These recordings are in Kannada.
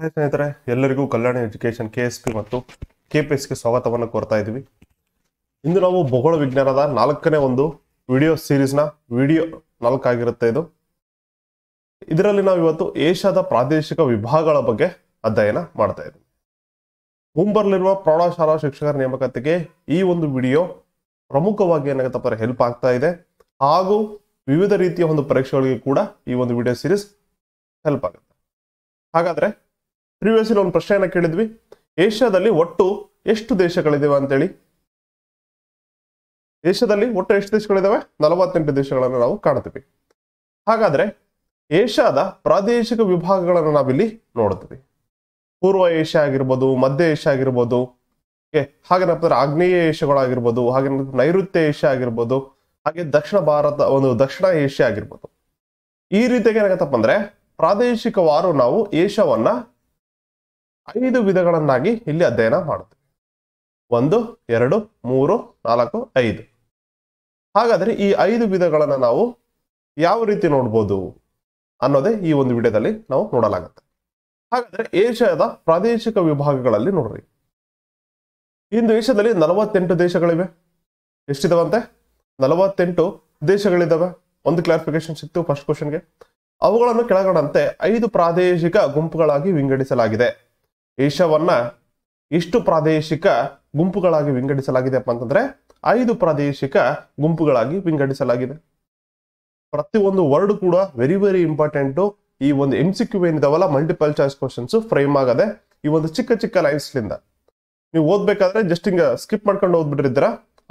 ಹಾಯ್ ಸ್ನೇಹಿತರೆ ಎಲ್ಲರಿಗೂ Kalyana education K S P ಮತ್ತು ಕೆ ಪಿ ಎಸ್ಗೆ ಸ್ವಾಗತವನ್ನು ಕೋರ್ತಾ ಇದ್ದೀವಿ ಇಂದು ನಾವು ಭೂಗೋಳ ವಿಜ್ಞಾನದ ನಾಲ್ಕನೇ ಒಂದು ವಿಡಿಯೋ ಸೀರೀಸ್ನ ವಿಡಿಯೋ ನಾಲ್ಕಾಗಿರುತ್ತೆ ಇದು ಇದರಲ್ಲಿ ನಾವು ಇವತ್ತು ಏಷ್ಯಾದ ಪ್ರಾದೇಶಿಕ ವಿಭಾಗಗಳ ಬಗ್ಗೆ ಅಧ್ಯಯನ ಮಾಡ್ತಾ ಇದ್ವಿ ಮುಂಬರಲಿರುವ ಪ್ರೌಢಶಾಲಾ ಶಿಕ್ಷಕರ ನೇಮಕತೆಗೆ ಈ ಒಂದು ವಿಡಿಯೋ ಪ್ರಮುಖವಾಗಿ ಏನಾಗುತ್ತಪ್ಪ ಹೆಲ್ಪ್ ಆಗ್ತಾ ಇದೆ ಹಾಗೂ ವಿವಿಧ ರೀತಿಯ ಒಂದು ಪರೀಕ್ಷೆಗಳಿಗೆ ಕೂಡ ಈ ಒಂದು ವಿಡಿಯೋ ಸೀರೀಸ್ ಹೆಲ್ಪ್ ಆಗುತ್ತೆ ಹಾಗಾದ್ರೆ ಪ್ರೀವಿಯಸ್ ಒಂದು ಪ್ರಶ್ನೆಯನ್ನು ಕೇಳಿದ್ವಿ ಏಷ್ಯಾದಲ್ಲಿ ಒಟ್ಟು ಎಷ್ಟು ದೇಶಗಳಿದಾವೆ ಅಂತೇಳಿ ಏಷ್ಯಾದಲ್ಲಿ ಒಟ್ಟು ಎಷ್ಟು ದೇಶಗಳಿದಾವೆ ನಲವತ್ತೆಂಟು ದೇಶಗಳನ್ನು ನಾವು ಕಾಣ್ತೀವಿ ಹಾಗಾದ್ರೆ ಏಷ್ಯಾದ ಪ್ರಾದೇಶಿಕ ವಿಭಾಗಗಳನ್ನು ನಾವಿಲ್ಲಿ ನೋಡ್ತೀವಿ ಪೂರ್ವ ಏಷ್ಯಾ ಆಗಿರ್ಬೋದು ಮಧ್ಯ ಏಷ್ಯಾ ಆಗಿರ್ಬೋದು ಹಾಗೇನಪ್ಪ ಅಂದ್ರೆ ಆಗ್ನೇಯ ಏಷ್ಯಾಗಳಾಗಿರ್ಬೋದು ಹಾಗೆ ನೈಋತ್ಯ ಏಷ್ಯಾ ಆಗಿರ್ಬೋದು ಹಾಗೆ ದಕ್ಷಿಣ ಭಾರತ ಒಂದು ದಕ್ಷಿಣ ಏಷ್ಯಾ ಆಗಿರ್ಬೋದು ಈ ರೀತಿಯಾಗಿ ಏನಾಗತ್ತಪ್ಪ ಅಂದ್ರೆ ಪ್ರಾದೇಶಿಕವಾರು ನಾವು ಏಷ್ಯಾವನ್ನ ಐದು ವಿಧಗಳನ್ನಾಗಿ ಇಲ್ಲಿ ಅಧ್ಯಯನ ಮಾಡುತ್ತೇವೆ ಒಂದು ಎರಡು ಮೂರು ನಾಲ್ಕು ಐದು ಹಾಗಾದರೆ ಈ ಐದು ವಿಧಗಳನ್ನು ನಾವು ಯಾವ ರೀತಿ ನೋಡ್ಬೋದು ಅನ್ನೋದೇ ಈ ಒಂದು ವಿಡಿಯೋದಲ್ಲಿ ನಾವು ನೋಡಲಾಗುತ್ತೆ ಹಾಗಾದರೆ ಏಷ್ಯಾದ ಪ್ರಾದೇಶಿಕ ವಿಭಾಗಗಳಲ್ಲಿ ನೋಡ್ರಿ ಇಂದು ಏಷ್ಯಾದಲ್ಲಿ ನಲವತ್ತೆಂಟು ದೇಶಗಳಿವೆ ಎಷ್ಟಿದವಂತೆ ನಲವತ್ತೆಂಟು ದೇಶಗಳಿದ್ದಾವೆ ಒಂದು ಕ್ಲಾರಿಫಿಕೇಶನ್ ಸಿಕ್ತು ಫಸ್ಟ್ ಕ್ವಶನ್ಗೆ ಅವುಗಳನ್ನು ಕೆಳಗಡಂತೆ ಐದು ಪ್ರಾದೇಶಿಕ ಗುಂಪುಗಳಾಗಿ ವಿಂಗಡಿಸಲಾಗಿದೆ ಏಷ್ಯಾವನ್ನ ಎಷ್ಟು ಪ್ರಾದೇಶಿಕ ಗುಂಪುಗಳಾಗಿ ವಿಂಗಡಿಸಲಾಗಿದೆ ಅಪ್ಪ ಅಂತಂದ್ರೆ ಐದು ಪ್ರಾದೇಶಿಕ ಗುಂಪುಗಳಾಗಿ ವಿಂಗಡಿಸಲಾಗಿದೆ ಪ್ರತಿಯೊಂದು ವರ್ಡ್ ಕೂಡ ವೆರಿ ವೆರಿ ಇಂಪಾರ್ಟೆಂಟು ಈ ಒಂದು ಎಮ್ ಸಿ ಕ್ಯೂ ಏನಿದಾವಲ್ಲ ಮಲ್ಟಿಪಲ್ ಚಾಯ್ಸ್ ಕ್ವಶನ್ಸ್ ಫ್ರೇಮ್ ಆಗದೆ ಈ ಒಂದು ಚಿಕ್ಕ ಚಿಕ್ಕ ಲೈನ್ಸ್ಲಿಂದ ನೀವು ಓದ್ಬೇಕಾದ್ರೆ ಜಸ್ಟ್ ಹಿಂಗ ಸ್ಕಿಪ್ ಮಾಡ್ಕೊಂಡು ಓದ್ಬಿಟ್ರಿದ್ರ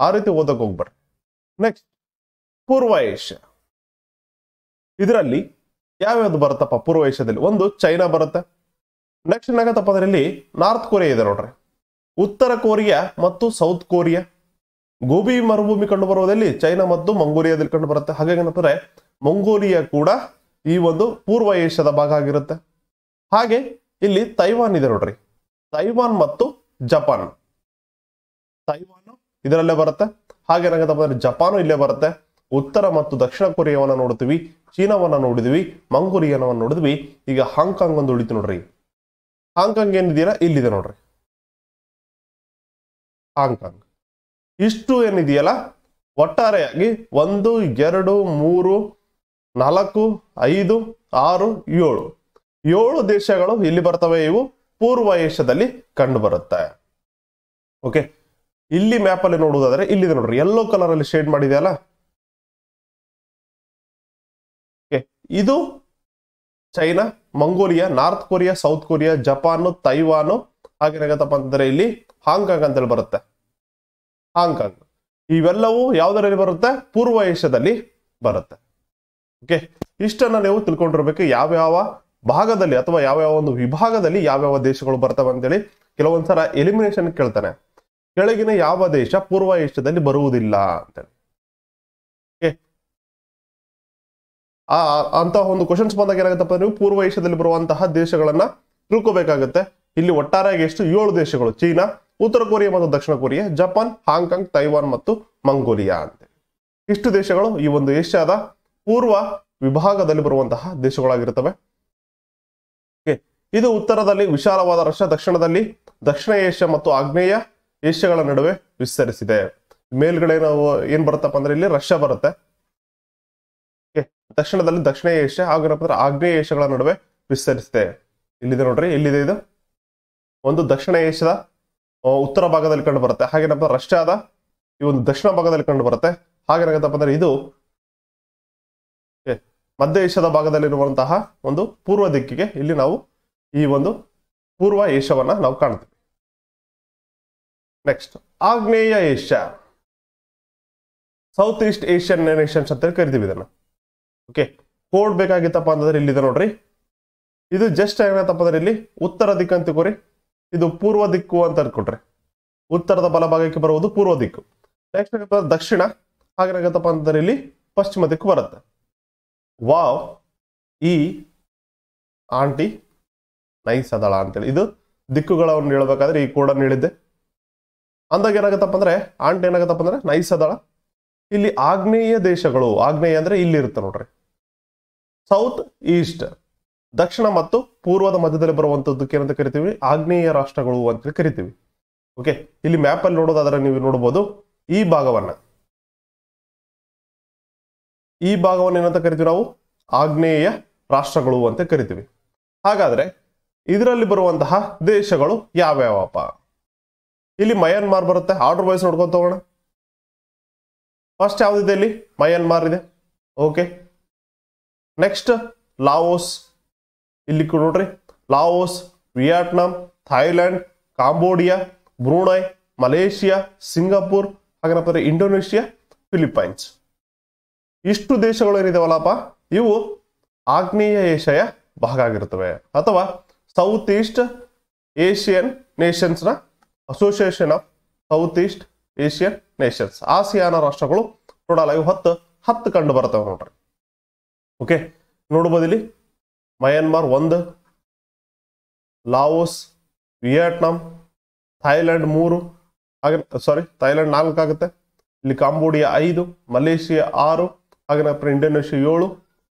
ಆ ರೀತಿ ಓದಕ್ಕೆ ಹೋಗ್ಬೇಡ್ರಿ ನೆಕ್ಸ್ಟ್ ಪೂರ್ವ ಏಷ್ಯಾ ಇದರಲ್ಲಿ ಯಾವ್ಯಾವ್ದು ಬರುತ್ತಪ್ಪ ಪೂರ್ವ ಏಷ್ಯಾದಲ್ಲಿ ಒಂದು ಚೈನಾ ಬರುತ್ತೆ ನೆಕ್ಸ್ಟ್ ಏನಾಗತ್ತಪ್ಪ ಅದರಲ್ಲಿ ನಾರ್ತ್ ಕೊರಿಯಾ ಇದೆ ನೋಡ್ರಿ ಉತ್ತರ ಕೊರಿಯಾ ಮತ್ತು ಸೌತ್ ಕೊರಿಯಾ ಗೋಬಿ ಮರುಭೂಮಿ ಕಂಡು ಬರುವುದಲ್ಲಿ ಚೈನಾ ಮತ್ತು ಮಂಗೋಲಿಯಾದಲ್ಲಿ ಕಂಡು ಬರುತ್ತೆ ಹಾಗೇನಂತಂದ್ರೆ ಮಂಗೋಲಿಯಾ ಕೂಡ ಈ ಒಂದು ಪೂರ್ವ ಏಷ್ಯಾದ ಭಾಗ ಆಗಿರುತ್ತೆ ಹಾಗೆ ಇಲ್ಲಿ ತೈವಾನ್ ಇದೆ ನೋಡ್ರಿ ತೈವಾನ್ ಮತ್ತು ಜಪಾನ್ ತೈವಾನ್ ಇದರಲ್ಲೇ ಬರುತ್ತೆ ಹಾಗೆ ಏನಾಗತ್ತಪ್ಪ ಅಂದ್ರೆ ಜಪಾನು ಇಲ್ಲೇ ಬರುತ್ತೆ ಉತ್ತರ ಮತ್ತು ದಕ್ಷಿಣ ಕೊರಿಯಾವನ್ನ ನೋಡ್ತೀವಿ ಚೀನಾವನ್ನ ನೋಡಿದ್ವಿ ಮಂಗೋಲಿಯಾನವನ್ನ ನೋಡಿದ್ವಿ ಈಗ ಹಾಂಗ್ಕಾಂಗ್ ಒಂದು ಉಳಿತು ನೋಡ್ರಿ ಹಾಂಕಾಂಗ್ ಏನಿದೆಯಲ್ಲ ಇಲ್ಲಿದೆ ನೋಡ್ರಿ ಹಾಂಕಾಂಗ್ ಇಷ್ಟು ಏನಿದೆಯಲ್ಲ ಒಟ್ಟಾರೆಯಾಗಿ ಒಂದು ಎರಡು ಮೂರು ನಾಲ್ಕು ಐದು ಆರು ಏಳು ಏಳು ದೇಶಗಳು ಇಲ್ಲಿ ಬರ್ತವೆ ಇವು ಪೂರ್ವ ಏಷ್ಯಾದಲ್ಲಿ ಕಂಡು ಬರುತ್ತೆ ಓಕೆ ಇಲ್ಲಿ ಮ್ಯಾಪ್ ಅಲ್ಲಿ ನೋಡುವುದಾದ್ರೆ ಇಲ್ಲಿದೆ ನೋಡ್ರಿ ಎಲ್ಲೋ ಕಲರ್ ಅಲ್ಲಿ ಶೇಡ್ ಮಾಡಿದೆಯಲ್ಲ ಇದು China Mongolia North Korea South Korea Japan Taiwan ಹಾಗೇನಾಗತ್ತಪ್ಪ ಅಂತಂದ್ರೆ ಇಲ್ಲಿ ಹಾಂಗ್ಕಾಂಗ್ ಅಂತೇಳಿ ಬರುತ್ತೆ ಹಾಂಗ್ಕಾಂಗ್ ಇವೆಲ್ಲವೂ ಯಾವುದರಲ್ಲಿ ಬರುತ್ತೆ ಪೂರ್ವ ಏಷ್ಯಾದಲ್ಲಿ ಬರುತ್ತೆ ಓಕೆ ಇಷ್ಟನ್ನ ನೀವು ತಿಳ್ಕೊಂಡಿರ್ಬೇಕು ಯಾವ್ಯಾವ ಭಾಗದಲ್ಲಿ ಅಥವಾ ಯಾವ್ಯಾವ ಒಂದು ವಿಭಾಗದಲ್ಲಿ ಯಾವ್ಯಾವ ದೇಶಗಳು ಬರ್ತವೆ ಅಂತೇಳಿ ಕೆಲವೊಂದ್ಸಲ ಎಲಿಮಿನೇಷನ್ ಕೇಳ್ತಾನೆ ಕೆಳಗಿನ ಯಾವ ದೇಶ ಪೂರ್ವ ಏಷ್ಯಾದಲ್ಲಿ ಬರುವುದಿಲ್ಲ ಅಂತೇಳಿ ಆ ಅಂತಹ ಒಂದು ಕ್ವಶನ್ಸ್ ಬಂದಾಗ ಏನಾಗುತ್ತಪ್ಪ ನೀವು ಪೂರ್ವ ಏಷ್ಯಾದಲ್ಲಿ ಬರುವಂತಹ ದೇಶಗಳನ್ನ ತಿಳ್ಕೋಬೇಕಾಗುತ್ತೆ ಇಲ್ಲಿ ಒಟ್ಟಾರೆಯಾಗಿ ಎಷ್ಟು ಏಳು ದೇಶಗಳು ಚೀನಾ ಉತ್ತರ ಕೊರಿಯಾ ಮತ್ತು ದಕ್ಷಿಣ ಕೊರಿಯಾ ಜಪಾನ್ ಹಾಂಗ್ಕಾಂಗ್ ತೈವಾನ್ ಮತ್ತು ಮಂಗೋಲಿಯಾ ಅಂತ ಇಷ್ಟು ದೇಶಗಳು ಈ ಒಂದು ಏಷ್ಯಾದ ಪೂರ್ವ ವಿಭಾಗದಲ್ಲಿ ಬರುವಂತಹ ದೇಶಗಳಾಗಿರುತ್ತವೆ ಇದು ಉತ್ತರದಲ್ಲಿ ವಿಶಾಲವಾದ ರಷ್ಯಾ ದಕ್ಷಿಣದಲ್ಲಿ ದಕ್ಷಿಣ ಏಷ್ಯಾ ಮತ್ತು ಆಗ್ನೇಯ ಏಷ್ಯಾಗಳ ನಡುವೆ ವಿಸ್ತರಿಸಿದೆ ಮೇಲ್ಗಡೆ ನಾವು ಏನ್ ಬರುತ್ತಪ್ಪ ಅಂದ್ರೆ ಇಲ್ಲಿ ರಷ್ಯಾ ಬರುತ್ತೆ ದಕ್ಷಿಣದಲ್ಲಿ ದಕ್ಷಿಣ ಏಷ್ಯಾ ಹಾಗೂ ಏನಪ್ಪಾ ಅಂದ್ರೆ ಆಗ್ನೇಯ ಏಷ್ಯಾಗಳ ನಡುವೆ ವಿಸ್ತರಿಸಿದೆ ಇಲ್ಲಿದೆ ನೋಡ್ರಿ ಇಲ್ಲಿದೆ ಇದು ಒಂದು ದಕ್ಷಿಣ ಏಷ್ಯಾದ ಉತ್ತರ ಭಾಗದಲ್ಲಿ ಕಂಡು ಬರುತ್ತೆ ಹಾಗೇನಪ್ಪ ರಷ್ಯಾದ ಈ ಒಂದು ದಕ್ಷಿಣ ಭಾಗದಲ್ಲಿ ಕಂಡು ಬರುತ್ತೆ ಹಾಗೇನಾಗತ್ತಪ್ಪ ಅಂದ್ರೆ ಇದು ಮಧ್ಯ ಏಷ್ಯಾದ ಭಾಗದಲ್ಲಿರುವಂತಹ ಒಂದು ಪೂರ್ವ ದಿಕ್ಕಿಗೆ ಇಲ್ಲಿ ನಾವು ಈ ಒಂದು ಪೂರ್ವ ಏಷ್ಯಾವನ್ನ ನಾವು ಕಾಣ್ತೀವಿ ನೆಕ್ಸ್ಟ್ ಆಗ್ನೇಯ Asia South East Asian nations ಅಂತ ಕರಿತೀವಿ ಇದನ್ನು ಓಕೆ ಕೋಡ್ ಬೇಕಾಗಿತ್ತಪ್ಪ ಅಂತಂದ್ರೆ ಇಲ್ಲಿದೆ ನೋಡ್ರಿ ಇದು ಜಸ್ಟ್ ಏನಾಗತ್ತಪ್ಪ ಅಂದ್ರೆ ಇಲ್ಲಿ ಉತ್ತರ ದಿಕ್ಕು ಅಂತ ಕೋರಿ ಇದು ಪೂರ್ವ ದಿಕ್ಕು ಅಂತ ಅನ್ಕೊಟ್ರಿ ಉತ್ತರದ ಬಲಭಾಗಕ್ಕೆ ಬರುವುದು ಪೂರ್ವ ದಿಕ್ಕು ನೆಕ್ಸ್ಟ್ ಏನಪ್ಪ ದಕ್ಷಿಣ ಹಾಗೇನಾಗತ್ತಪ್ಪ ಅಂತಂದ್ರೆ ಇಲ್ಲಿ ಪಶ್ಚಿಮ ದಿಕ್ಕು ಬರುತ್ತೆ ವಾವ್ ಈ ಆಂಟಿ ನೈಸ್ ಅದಳ ಅಂತೇಳಿ ಇದು ದಿಕ್ಕುಗಳನ್ನ ಹೇಳ್ಬೇಕಾದ್ರೆ ಈ ಕೂಡ ಹೇಳಿದ್ದೆ ಅಂದಾಗ ಏನಾಗತ್ತಪ್ಪ ಅಂದ್ರೆ ಆಂಟಿ ಏನಾಗತ್ತಪ್ಪ ಅಂದ್ರೆ ನೈಸ್ ಅದಳ ಇಲ್ಲಿ ಆಗ್ನೇಯ ದೇಶಗಳು ಆಗ್ನೇಯ ಅಂದ್ರೆ ಇಲ್ಲಿ ಇರುತ್ತೆ ನೋಡ್ರಿ ಸೌತ್ ಈಸ್ಟ್ ದಕ್ಷಿಣ ಮತ್ತು ಪೂರ್ವದ ಮಧ್ಯದಲ್ಲಿ ಬರುವಂತದ್ದು ಏನಂತ ಕರಿತೀವಿ ಆಗ್ನೇಯ ರಾಷ್ಟ್ರಗಳು ಅಂತ ಕರಿತೀವಿ ಓಕೆ ಇಲ್ಲಿ ಮ್ಯಾಪ್ ಅಲ್ಲಿ ನೋಡೋದಾದ್ರೆ ನೀವು ನೋಡಬಹುದು ಈ ಭಾಗವನ್ನ ಈ ಭಾಗವನ್ನು ಏನಂತ ಕರಿತೀವಿ ನಾವು ಆಗ್ನೇಯ ರಾಷ್ಟ್ರಗಳು ಅಂತ ಕರಿತೀವಿ ಹಾಗಾದ್ರೆ ಇದರಲ್ಲಿ ಬರುವಂತಹ ದೇಶಗಳು ಯಾವ್ಯಾವಪ್ಪ ಇಲ್ಲಿ ಮಯನ್ಮಾರ್ ಬರುತ್ತೆ ಆರ್ಡರ್ ವೈಸ್ ನೋಡ್ಕೊಂತ ಹೋಗೋಣ ಫಸ್ಟ್ ಯಾವ್ದಿದೆ ಇಲ್ಲಿ ಮಯನ್ಮಾರ್ ಇದೆ ಓಕೆ ನೆಕ್ಸ್ಟ್ ಲಾವೋಸ್ ಇಲ್ಲಿ ನೋಡ್ರಿ Laos Vietnam Thailand Cambodia Brunei Malaysia Singapore ಹಾಗೆ ಇಂಡೋನೇಷಿಯಾ ಫಿಲಿಪೈನ್ಸ್ ಇಷ್ಟು ದೇಶಗಳು ಏನಿದಾವಲ್ಲಪ್ಪ ಇವು ಆಗ್ನೇಯ ಏಷ್ಯಾಯ ಭಾಗ ಆಗಿರುತ್ತವೆ ಅಥವಾ ಸೌತ್ ಈಸ್ಟ್ ಏಷ್ಯನ್ ನೇಷನ್ಸ್ನ association of South East Asian nations ಆಸಿಯಾನ ರಾಷ್ಟ್ರಗಳು ಟೋಟಲ್ ಐವ್ ಹತ್ತು ಹತ್ತು ಕಂಡು ಬರ್ತವೆ ನೋಡ್ರಿ ಓಕೆ ನೋಡ್ಬೋದು ಇಲ್ಲಿ ಮಯನ್ಮಾರ್ ಒಂದು ಲಾವೋಸ್ ವಿಯೆಟ್ನಾಂ ಥೈಲ್ಯಾಂಡ್ ಮೂರು ಹಾಗೆ ಸಾರಿ ಥೈಲ್ಯಾಂಡ್ ನಾಲ್ಕು ಆಗುತ್ತೆ ಇಲ್ಲಿ ಕಾಂಬೋಡಿಯಾ ಐದು ಮಲೇಷಿಯಾ ಆರು ಹಾಗೇನಪ್ಪ ಇಂಡೋನೇಷ್ಯಾ ಏಳು